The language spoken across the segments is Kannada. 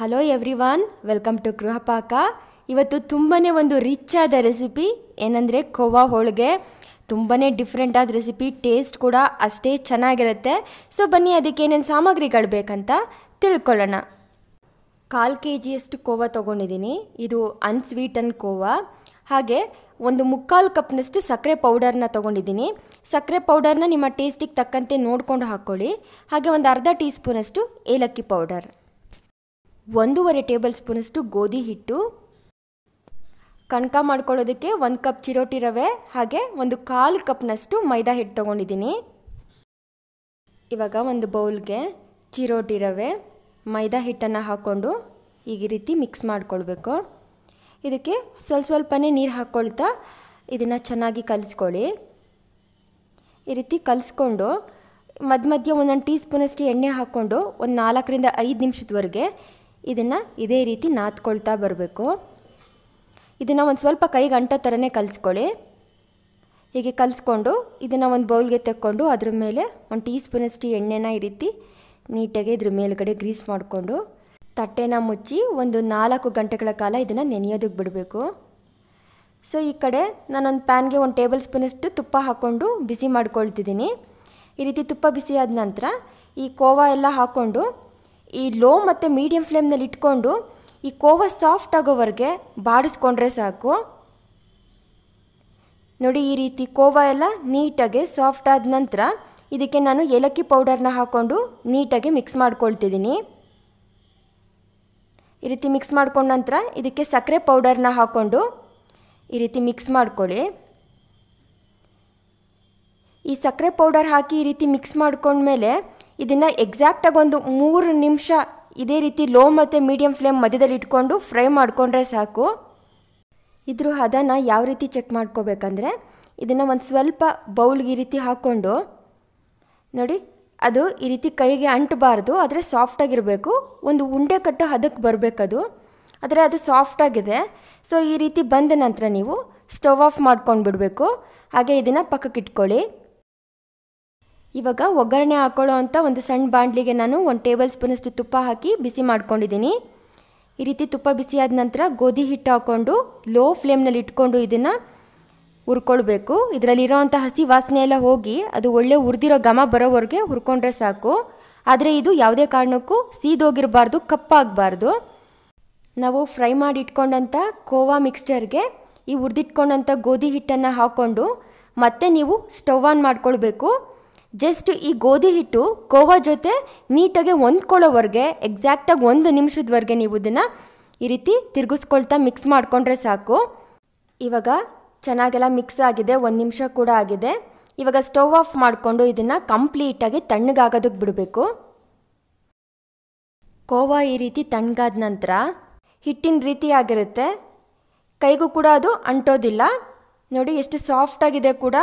ಹಲೋ ವಾನ್ ವೆಲ್ಕಮ್ ಟು ಗೃಹಪಾಕ ಇವತ್ತು ತುಂಬನೇ ಒಂದು ರಿಚ್ ಆದ ರೆಸಿಪಿ ಏನಂದರೆ ಖೋವಾ ಹೋಳಿಗೆ ತುಂಬಾ ಡಿಫ್ರೆಂಟ್ ಆದ ರೆಸಿಪಿ ಟೇಸ್ಟ್ ಕೂಡ ಅಷ್ಟೇ ಚೆನ್ನಾಗಿರುತ್ತೆ ಸೊ ಬನ್ನಿ ಅದಕ್ಕೆ ಏನೇನು ಸಾಮಗ್ರಿಗಳು ಬೇಕಂತ ತಿಳ್ಕೊಳ್ಳೋಣ ಕಾಲು ಕೆ ಜಿಯಷ್ಟು ಕೋವಾ ತೊಗೊಂಡಿದ್ದೀನಿ ಇದು ಅನ್ಸ್ವೀಟನ್ ಕೋವಾ ಹಾಗೆ ಒಂದು ಮುಕ್ಕಾಲು ಕಪ್ನಷ್ಟು ಸಕ್ಕರೆ ಪೌಡರ್ನ ತೊಗೊಂಡಿದ್ದೀನಿ ಸಕ್ಕರೆ ಪೌಡರ್ನ ನಿಮ್ಮ ಟೇಸ್ಟಿಗೆ ತಕ್ಕಂತೆ ನೋಡಿಕೊಂಡು ಹಾಕ್ಕೊಳ್ಳಿ ಹಾಗೆ ಒಂದು ಅರ್ಧ ಟೀ ಸ್ಪೂನಷ್ಟು ಏಲಕ್ಕಿ ಪೌಡರ್ ಒಂದೂವರೆ ಟೇಬಲ್ ಸ್ಪೂನಷ್ಟು ಗೋಧಿ ಹಿಟ್ಟು ಕಣಕ ಮಾಡ್ಕೊಳ್ಳೋದಕ್ಕೆ ಒಂದು ಕಪ್ ಚಿರೋಟಿ ರವೆ ಹಾಗೆ ಒಂದು ಕಾಲು ಕಪ್ನಷ್ಟು ಮೈದಾ ಹಿಟ್ಟು ತೊಗೊಂಡಿದ್ದೀನಿ ಇವಾಗ ಒಂದು ಬೌಲ್ಗೆ ಚಿರೋಟಿ ರವೆ ಮೈದಾ ಹಿಟ್ಟನ್ನು ಹಾಕ್ಕೊಂಡು ಈ ರೀತಿ ಮಿಕ್ಸ್ ಮಾಡ್ಕೊಳ್ಬೇಕು ಇದಕ್ಕೆ ಸ್ವಲ್ಪ ಸ್ವಲ್ಪನೇ ನೀರು ಹಾಕ್ಕೊಳ್ತಾ ಇದನ್ನು ಚೆನ್ನಾಗಿ ಕಲಿಸ್ಕೊಳ್ಳಿ ಈ ರೀತಿ ಕಲಿಸ್ಕೊಂಡು ಮಧ್ಯ ಮಧ್ಯ ಒಂದೊಂದು ಟೀ ಸ್ಪೂನಷ್ಟು ಎಣ್ಣೆ ಹಾಕ್ಕೊಂಡು ಒಂದು ನಾಲ್ಕರಿಂದ ಐದು ನಿಮಿಷದವರೆಗೆ ಇದನ್ನು ಇದೇ ರೀತಿ ನಾತ್ಕೊಳ್ತಾ ಬರಬೇಕು ಇದನ್ನು ಒಂದು ಸ್ವಲ್ಪ ಕೈ ಅಂಟೋ ಥರನೇ ಕಲಿಸ್ಕೊಳ್ಳಿ ಹೀಗೆ ಕಲಿಸ್ಕೊಂಡು ಇದನ್ನು ಒಂದು ಬೌಲ್ಗೆ ತಕ್ಕೊಂಡು ಅದ್ರ ಮೇಲೆ ಒಂದು ಟೀ ಸ್ಪೂನಷ್ಟು ಎಣ್ಣೆನ ಈ ರೀತಿ ನೀಟಾಗಿ ಇದ್ರ ಮೇಲುಗಡೆ ಗ್ರೀಸ್ ಮಾಡಿಕೊಂಡು ತಟ್ಟೆನ ಮುಚ್ಚಿ ಒಂದು ನಾಲ್ಕು ಗಂಟೆಗಳ ಕಾಲ ಇದನ್ನು ನೆನೆಯೋದಕ್ಕೆ ಬಿಡಬೇಕು ಸೊ ಈ ಕಡೆ ನಾನೊಂದು ಪ್ಯಾನ್ಗೆ ಒಂದು ಟೇಬಲ್ ಸ್ಪೂನಷ್ಟು ತುಪ್ಪ ಹಾಕ್ಕೊಂಡು ಬಿಸಿ ಮಾಡ್ಕೊಳ್ತಿದ್ದೀನಿ ಈ ರೀತಿ ತುಪ್ಪ ಬಿಸಿ ಆದ ನಂತರ ಈ ಕೋವಾ ಎಲ್ಲ ಹಾಕ್ಕೊಂಡು ಈ ಲೋ ಮತ್ತು ಮೀಡಿಯಮ್ ಫ್ಲೇಮ್ನಲ್ಲಿ ಇಟ್ಕೊಂಡು ಈ ಕೋವ ಸಾಫ್ಟ್ ಆಗೋವರೆಗೆ ಬಾಡಿಸ್ಕೊಂಡ್ರೆ ಸಾಕು ನೋಡಿ ಈ ರೀತಿ ಕೋವ ಎಲ್ಲ ನೀಟಾಗಿ ಸಾಫ್ಟ್ ಆದ ನಂತರ ಇದಕ್ಕೆ ನಾನು ಏಲಕ್ಕಿ ಪೌಡರ್ನ ಹಾಕ್ಕೊಂಡು ನೀಟಾಗಿ ಮಿಕ್ಸ್ ಮಾಡ್ಕೊಳ್ತಿದ್ದೀನಿ ಈ ರೀತಿ ಮಿಕ್ಸ್ ಮಾಡ್ಕೊಂಡ ನಂತರ ಇದಕ್ಕೆ ಸಕ್ಕರೆ ಪೌಡರ್ನ ಹಾಕ್ಕೊಂಡು ಈ ರೀತಿ ಮಿಕ್ಸ್ ಮಾಡ್ಕೊಳ್ಳಿ ಈ ಸಕ್ಕರೆ ಪೌಡರ್ ಹಾಕಿ ಈ ರೀತಿ ಮಿಕ್ಸ್ ಮಾಡ್ಕೊಂಡ್ಮೇಲೆ ಇದನ್ನು ಎಕ್ಸಾಕ್ಟಾಗಿ ಒಂದು ಮೂರು ನಿಮಿಷ ಇದೇ ರೀತಿ ಲೋ ಮತ್ತು ಮೀಡಿಯಮ್ ಫ್ಲೇಮ್ ಮಧ್ಯದಲ್ಲಿ ಇಟ್ಕೊಂಡು ಫ್ರೈ ಮಾಡಿಕೊಂಡ್ರೆ ಸಾಕು ಇದ್ರ ಹದನ ಯಾವ ರೀತಿ ಚೆಕ್ ಮಾಡ್ಕೋಬೇಕಂದ್ರೆ ಇದನ್ನು ಒಂದು ಸ್ವಲ್ಪ ಬೌಲ್ಗೆ ಈ ರೀತಿ ಹಾಕ್ಕೊಂಡು ನೋಡಿ ಅದು ಈ ರೀತಿ ಕೈಗೆ ಅಂಟಬಾರ್ದು ಆದರೆ ಸಾಫ್ಟಾಗಿರಬೇಕು ಒಂದು ಉಂಡೆ ಕಟ್ಟು ಹದಕ್ಕೆ ಬರಬೇಕದು ಆದರೆ ಅದು ಸಾಫ್ಟಾಗಿದೆ ಸೊ ಈ ರೀತಿ ಬಂದ ನಂತರ ನೀವು ಸ್ಟವ್ ಆಫ್ ಮಾಡ್ಕೊಂಡು ಬಿಡಬೇಕು ಹಾಗೆ ಇದನ್ನು ಪಕ್ಕಕ್ಕೆ ಇಟ್ಕೊಳ್ಳಿ ಇವಾಗ ಒಗ್ಗರಣೆ ಹಾಕೊಳ್ಳೋ ಅಂಥ ಒಂದು ಸಣ್ಣ ಬಾಣಲಿಗೆ ನಾನು ಒಂದು ಟೇಬಲ್ ಸ್ಪೂನಷ್ಟು ತುಪ್ಪ ಹಾಕಿ ಬಿಸಿ ಮಾಡ್ಕೊಂಡಿದ್ದೀನಿ ಈ ರೀತಿ ತುಪ್ಪ ಬಿಸಿಯಾದ ನಂತರ ಗೋಧಿ ಹಿಟ್ಟು ಹಾಕ್ಕೊಂಡು ಲೋ ಫ್ಲೇಮ್ನಲ್ಲಿ ಇಟ್ಕೊಂಡು ಇದನ್ನು ಹುರ್ಕೊಳ್ಬೇಕು ಇದರಲ್ಲಿರೋವಂಥ ಹಸಿ ವಾಸನೆ ಎಲ್ಲ ಹೋಗಿ ಅದು ಒಳ್ಳೆ ಹುರಿದಿರೋ ಘಮ ಬರೋವರೆಗೆ ಹುರ್ಕೊಂಡ್ರೆ ಸಾಕು ಆದರೆ ಇದು ಯಾವುದೇ ಕಾರಣಕ್ಕೂ ಸೀದೋಗಿರಬಾರ್ದು ಕಪ್ಪಾಗಬಾರ್ದು ನಾವು ಫ್ರೈ ಮಾಡಿ ಇಟ್ಕೊಂಡಂಥ ಕೋವಾ ಮಿಕ್ಸ್ಚರ್ಗೆ ಈ ಹುರಿದಿಟ್ಕೊಂಡಂಥ ಗೋಧಿ ಹಿಟ್ಟನ್ನು ಹಾಕ್ಕೊಂಡು ಮತ್ತೆ ನೀವು ಸ್ಟವ್ ಆನ್ ಮಾಡ್ಕೊಳ್ಬೇಕು ಜಸ್ಟ್ ಈ ಗೋಧಿ ಹಿಟ್ಟು ಕೋವಾ ಜೊತೆ ನೀಟಾಗಿ ಹೊಂದ್ಕೊಳ್ಳೋವರೆಗೆ ಎಕ್ಸಾಕ್ಟಾಗಿ ಒಂದು ನಿಮಿಷದವರೆಗೆ ನೀವು ಇದನ್ನು ಈ ರೀತಿ ತಿರುಗಿಸ್ಕೊಳ್ತಾ ಮಿಕ್ಸ್ ಮಾಡಿಕೊಂಡ್ರೆ ಸಾಕು ಇವಾಗ ಚೆನ್ನಾಗೆಲ್ಲ ಮಿಕ್ಸ್ ಆಗಿದೆ ಒಂದು ನಿಮಿಷ ಕೂಡ ಆಗಿದೆ ಇವಾಗ ಸ್ಟವ್ ಆಫ್ ಮಾಡಿಕೊಂಡು ಇದನ್ನು ಕಂಪ್ಲೀಟಾಗಿ ತಣ್ಣಗಾಗೋದಕ್ಕೆ ಬಿಡಬೇಕು ಕೋವಾ ಈ ರೀತಿ ತಣ್ಣಗಾದ ನಂತರ ಹಿಟ್ಟಿನ ರೀತಿ ಆಗಿರುತ್ತೆ ಕೈಗೂ ಕೂಡ ಅದು ಅಂಟೋದಿಲ್ಲ ನೋಡಿ ಎಷ್ಟು ಸಾಫ್ಟಾಗಿದೆ ಕೂಡ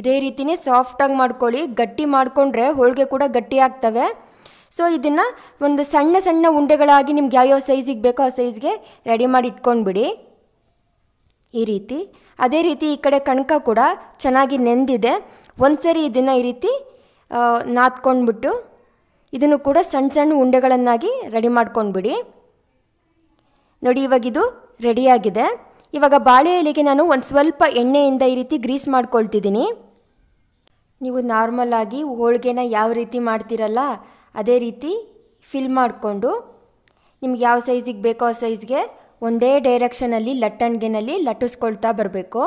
ಇದೇ ರೀತಿನೇ ಸಾಫ್ಟಾಗಿ ಮಾಡ್ಕೊಳ್ಳಿ ಗಟ್ಟಿ ಮಾಡಿಕೊಂಡ್ರೆ ಹೋಳಿಗೆ ಕೂಡ ಗಟ್ಟಿ ಆಗ್ತವೆ ಸೊ ಇದನ್ನು ಒಂದು ಸಣ್ಣ ಸಣ್ಣ ಉಂಡೆಗಳಾಗಿ ನಿಮ್ಗೆ ಯಾವ್ಯಾವ ಸೈಜಿಗೆ ಬೇಕೋ ಆ ಸೈಜ್ಗೆ ರೆಡಿ ಮಾಡಿ ಇಟ್ಕೊಂಡ್ಬಿಡಿ ಈ ರೀತಿ ಅದೇ ರೀತಿ ಈ ಕಡೆ ಕಣಕ ಕೂಡ ಚೆನ್ನಾಗಿ ನೆಂದಿದೆ ಒಂದು ಸರಿ ಇದನ್ನು ಈ ರೀತಿ ನಾದ್ಕೊಂಡ್ಬಿಟ್ಟು ಇದನ್ನು ಕೂಡ ಸಣ್ಣ ಸಣ್ಣ ಉಂಡೆಗಳನ್ನಾಗಿ ರೆಡಿ ಮಾಡ್ಕೊಂಡ್ಬಿಡಿ ನೋಡಿ ಇವಾಗಿದು ರೆಡಿಯಾಗಿದೆ ಇವಾಗ ಬಾಳೆ ಎಲೆಗೆ ನಾನು ಒಂದು ಸ್ವಲ್ಪ ಎಣ್ಣೆಯಿಂದ ಈ ರೀತಿ ಗ್ರೀಸ್ ಮಾಡ್ಕೊಳ್ತಿದ್ದೀನಿ ನೀವು ನಾರ್ಮಲ್ ಆಗಿ ಹೋಳಿಗೆನ ಯಾವ ರೀತಿ ಮಾಡ್ತೀರಲ್ಲ ಅದೇ ರೀತಿ ಫಿಲ್ ಮಾಡಿಕೊಂಡು ನಿಮ್ಗೆ ಯಾವ ಸೈಜಿಗೆ ಬೇಕೋ ಆ ಸೈಜ್ಗೆ ಒಂದೇ ಡೈರೆಕ್ಷನಲ್ಲಿ ಲಟ್ಟಣಿಗೆನಲ್ಲಿ ಲಟ್ಟಿಸ್ಕೊಳ್ತಾ ಬರಬೇಕು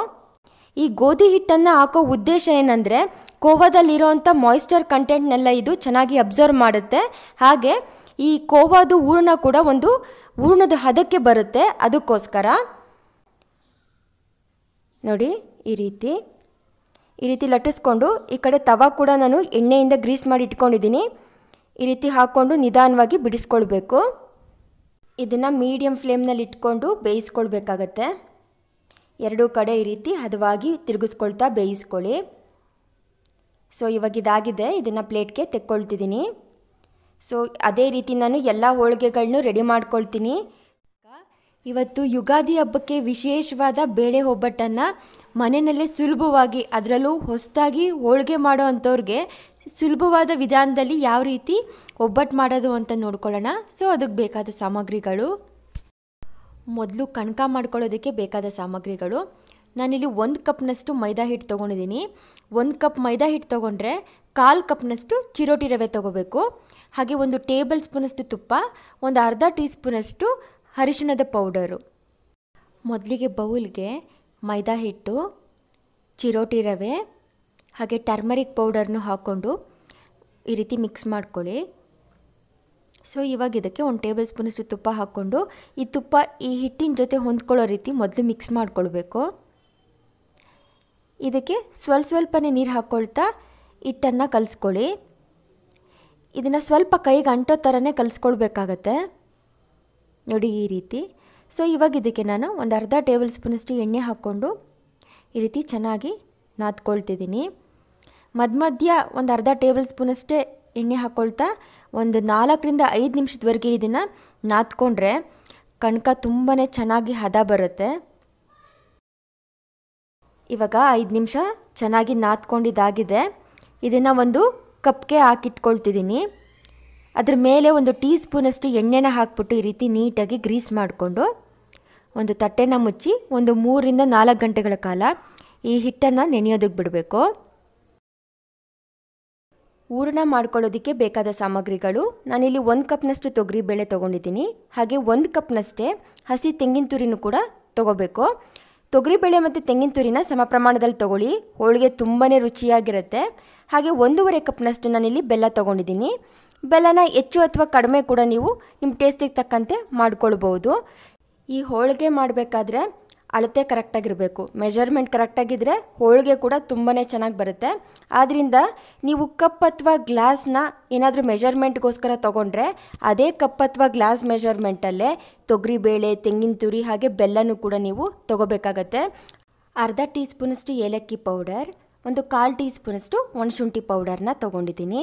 ಈ ಗೋಧಿ ಹಿಟ್ಟನ್ನು ಹಾಕೋ ಉದ್ದೇಶ ಏನಂದರೆ ಕೋವಾದಲ್ಲಿರೋವಂಥ ಮಾಯಿಶ್ಚರ್ ಕಂಟೆಂಟ್ನೆಲ್ಲ ಇದು ಚೆನ್ನಾಗಿ ಅಬ್ಸರ್ವ್ ಮಾಡುತ್ತೆ ಹಾಗೆ ಈ ಕೋವಾದು ಹೂರ್ಣ ಕೂಡ ಒಂದು ಹೂರ್ಣದ ಹದಕ್ಕೆ ಬರುತ್ತೆ ಅದಕ್ಕೋಸ್ಕರ ನೋಡಿ ಈ ರೀತಿ ಈ ರೀತಿ ಲಟ್ಟಿಸ್ಕೊಂಡು ಈ ಕಡೆ ತವಾ ಕೂಡ ನಾನು ಎಣ್ಣೆಯಿಂದ ಗ್ರೀಸ್ ಮಾಡಿ ಇಟ್ಕೊಂಡಿದ್ದೀನಿ ಈ ರೀತಿ ಹಾಕ್ಕೊಂಡು ನಿಧಾನವಾಗಿ ಬಿಡಿಸ್ಕೊಳ್ಬೇಕು ಇದನ್ನು ಮೀಡಿಯಮ್ ಫ್ಲೇಮ್ನಲ್ಲಿ ಇಟ್ಕೊಂಡು ಬೇಯಿಸ್ಕೊಳ್ಬೇಕಾಗತ್ತೆ ಎರಡೂ ಕಡೆ ಈ ರೀತಿ ಹದವಾಗಿ ತಿರುಗಿಸ್ಕೊಳ್ತಾ ಬೇಯಿಸ್ಕೊಳ್ಳಿ ಸೊ ಇವಾಗ ಇದಾಗಿದೆ ಇದನ್ನು ಪ್ಲೇಟ್ಗೆ ತೆಕ್ಕೊಳ್ತಿದ್ದೀನಿ ಸೊ ಅದೇ ರೀತಿ ನಾನು ಎಲ್ಲ ಹೋಳಿಗೆಗಳನ್ನೂ ರೆಡಿ ಮಾಡ್ಕೊಳ್ತೀನಿ ಇವತ್ತು ಯುಗಾದಿ ಹಬ್ಬಕ್ಕೆ ವಿಶೇಷವಾದ ಬೇಳೆ ಒಬ್ಬಟ್ಟನ್ನು ಮನೆಯಲ್ಲೇ ಸುಲಭವಾಗಿ ಅದರಲ್ಲೂ ಹೊಸದಾಗಿ ಹೋಳಿಗೆ ಮಾಡೋ ಅಂಥವ್ರಿಗೆ ಸುಲಭವಾದ ವಿಧಾನದಲ್ಲಿ ಯಾವ ರೀತಿ ಒಬ್ಬಟ್ಟು ಮಾಡೋದು ಅಂತ ನೋಡ್ಕೊಳ್ಳೋಣ ಸೊ ಅದಕ್ಕೆ ಬೇಕಾದ ಸಾಮಗ್ರಿಗಳು ಮೊದಲು ಕಣಕ ಮಾಡ್ಕೊಳ್ಳೋದಕ್ಕೆ ಬೇಕಾದ ಸಾಮಗ್ರಿಗಳು ನಾನಿಲ್ಲಿ ಒಂದು ಕಪ್ನಷ್ಟು ಮೈದಾ ಹಿಟ್ಟು ತೊಗೊಂಡಿದ್ದೀನಿ ಒಂದು ಕಪ್ ಮೈದಾ ಹಿಟ್ಟು ತೊಗೊಂಡ್ರೆ ಕಾಲು ಕಪ್ನಷ್ಟು ಚಿರೋಟಿ ರವೆ ತೊಗೋಬೇಕು ಹಾಗೆ ಒಂದು ಟೇಬಲ್ ಸ್ಪೂನಷ್ಟು ತುಪ್ಪ ಒಂದು ಅರ್ಧ ಟೀ ಸ್ಪೂನಷ್ಟು ಅರಿಶಿಣದ ಪೌಡರು ಮೊದಲಿಗೆ ಬೌಲ್ಗೆ ಮೈದಾ ಹಿಟ್ಟು ಚಿರೋಟಿ ರವೆ ಹಾಗೆ ಟರ್ಮರಿಕ್ ಪೌಡರ್ನು ಹಾಕ್ಕೊಂಡು ಈ ರೀತಿ ಮಿಕ್ಸ್ ಮಾಡ್ಕೊಳ್ಳಿ ಸೊ ಇವಾಗ ಇದಕ್ಕೆ ಒಂದು ಟೇಬಲ್ ಸ್ಪೂನಷ್ಟು ತುಪ್ಪ ಹಾಕ್ಕೊಂಡು ಈ ತುಪ್ಪ ಈ ಹಿಟ್ಟಿನ ಜೊತೆ ಹೊಂದ್ಕೊಳ್ಳೋ ರೀತಿ ಮೊದಲು ಮಿಕ್ಸ್ ಮಾಡ್ಕೊಳ್ಬೇಕು ಇದಕ್ಕೆ ಸ್ವಲ್ಪ ಸ್ವಲ್ಪನೇ ನೀರು ಹಾಕ್ಕೊಳ್ತಾ ಹಿಟ್ಟನ್ನು ಕಲಿಸ್ಕೊಳ್ಳಿ ಇದನ್ನು ಸ್ವಲ್ಪ ಕೈಗೆ ಅಂಟೋ ಥರನೇ ಕಲಿಸ್ಕೊಳ್ಬೇಕಾಗತ್ತೆ ನೋಡಿ ಈ ರೀತಿ ಸೊ ಇವಾಗ ಇದಕ್ಕೆ ನಾನು ಒಂದು ಅರ್ಧ ಟೇಬಲ್ ಸ್ಪೂನಷ್ಟು ಎಣ್ಣೆ ಹಾಕ್ಕೊಂಡು ಈ ರೀತಿ ಚೆನ್ನಾಗಿ ನಾದ್ಕೊಳ್ತಿದ್ದೀನಿ ಮಧ್ಯ ಮಧ್ಯ ಒಂದು ಅರ್ಧ ಟೇಬಲ್ ಸ್ಪೂನಷ್ಟೇ ಎಣ್ಣೆ ಹಾಕ್ಕೊಳ್ತಾ ಒಂದು ನಾಲ್ಕರಿಂದ ಐದು ನಿಮಿಷದವರೆಗೆ ಇದನ್ನು ನಾದ್ಕೊಂಡ್ರೆ ಕಣಕ ತುಂಬಾ ಚೆನ್ನಾಗಿ ಹದ ಬರುತ್ತೆ ಇವಾಗ ಐದು ನಿಮಿಷ ಚೆನ್ನಾಗಿ ನಾದ್ಕೊಂಡಿದ್ದಾಗಿದೆ ಇದನ್ನು ಒಂದು ಕಪ್ಗೆ ಹಾಕಿಟ್ಕೊಳ್ತಿದ್ದೀನಿ ಅದ್ರ ಮೇಲೆ ಒಂದು ಟೀ ಸ್ಪೂನಷ್ಟು ಎಣ್ಣೆನ ಹಾಕ್ಬಿಟ್ಟು ಈ ರೀತಿ ನೀಟಾಗಿ ಗ್ರೀಸ್ ಮಾಡಿಕೊಂಡು ಒಂದು ತಟ್ಟೆನ ಮುಚ್ಚಿ ಒಂದು ಮೂರರಿಂದ ನಾಲ್ಕು ಗಂಟೆಗಳ ಕಾಲ ಈ ಹಿಟ್ಟನ್ನು ನೆನೆಯೋದಕ್ಕೆ ಬಿಡಬೇಕು ಹೂರಣ ಮಾಡ್ಕೊಳ್ಳೋದಕ್ಕೆ ಬೇಕಾದ ಸಾಮಗ್ರಿಗಳು ನಾನಿಲ್ಲಿ ಒಂದು ಕಪ್ನಷ್ಟು ತೊಗರಿ ಬೇಳೆ ತೊಗೊಂಡಿದ್ದೀನಿ ಹಾಗೆ ಒಂದು ಕಪ್ನಷ್ಟೇ ಹಸಿ ತೆಂಗಿನ ತುರಿನೂ ಕೂಡ ತೊಗೋಬೇಕು ಬೇಳೆ ಮತ್ತು ತೆಂಗಿನ ತುರಿನ ಸಮ ಪ್ರಮಾಣದಲ್ಲಿ ತೊಗೊಳ್ಳಿ ಹೋಳಿಗೆ ತುಂಬಾ ರುಚಿಯಾಗಿರುತ್ತೆ ಹಾಗೆ ಒಂದೂವರೆ ಕಪ್ನಷ್ಟು ನಾನಿಲ್ಲಿ ಬೆಲ್ಲ ತೊಗೊಂಡಿದ್ದೀನಿ ಬೆಲ್ಲನ ಹೆಚ್ಚು ಅಥವಾ ಕಡಿಮೆ ಕೂಡ ನೀವು ನಿಮ್ಮ ಟೇಸ್ಟಿಗೆ ತಕ್ಕಂತೆ ಮಾಡ್ಕೊಳ್ಬೋದು ಈ ಹೋಳಿಗೆ ಮಾಡಬೇಕಾದ್ರೆ ಅಳತೆ ಕರೆಕ್ಟಾಗಿರಬೇಕು ಮೆಜರ್ಮೆಂಟ್ ಕರೆಕ್ಟಾಗಿದ್ದರೆ ಹೋಳಿಗೆ ಕೂಡ ತುಂಬಾ ಚೆನ್ನಾಗಿ ಬರುತ್ತೆ ಆದ್ದರಿಂದ ನೀವು ಕಪ್ ಅಥವಾ ಗ್ಲಾಸ್ನ ಏನಾದರೂ ಮೆಜರ್ಮೆಂಟ್ಗೋಸ್ಕರ ತೊಗೊಂಡ್ರೆ ಅದೇ ಕಪ್ ಅಥವಾ ಗ್ಲಾಸ್ ಮೆಜರ್ಮೆಂಟಲ್ಲೇ ತೊಗರಿಬೇಳೆ ತೆಂಗಿನ ತುರಿ ಹಾಗೆ ಬೆಲ್ಲನೂ ಕೂಡ ನೀವು ತೊಗೋಬೇಕಾಗತ್ತೆ ಅರ್ಧ ಟೀ ಸ್ಪೂನಷ್ಟು ಏಲಕ್ಕಿ ಪೌಡರ್ ಒಂದು ಕಾಲು ಟೀ ಸ್ಪೂನಷ್ಟು ಒಣಶುಂಠಿ ಪೌಡರ್ನ ತೊಗೊಂಡಿದ್ದೀನಿ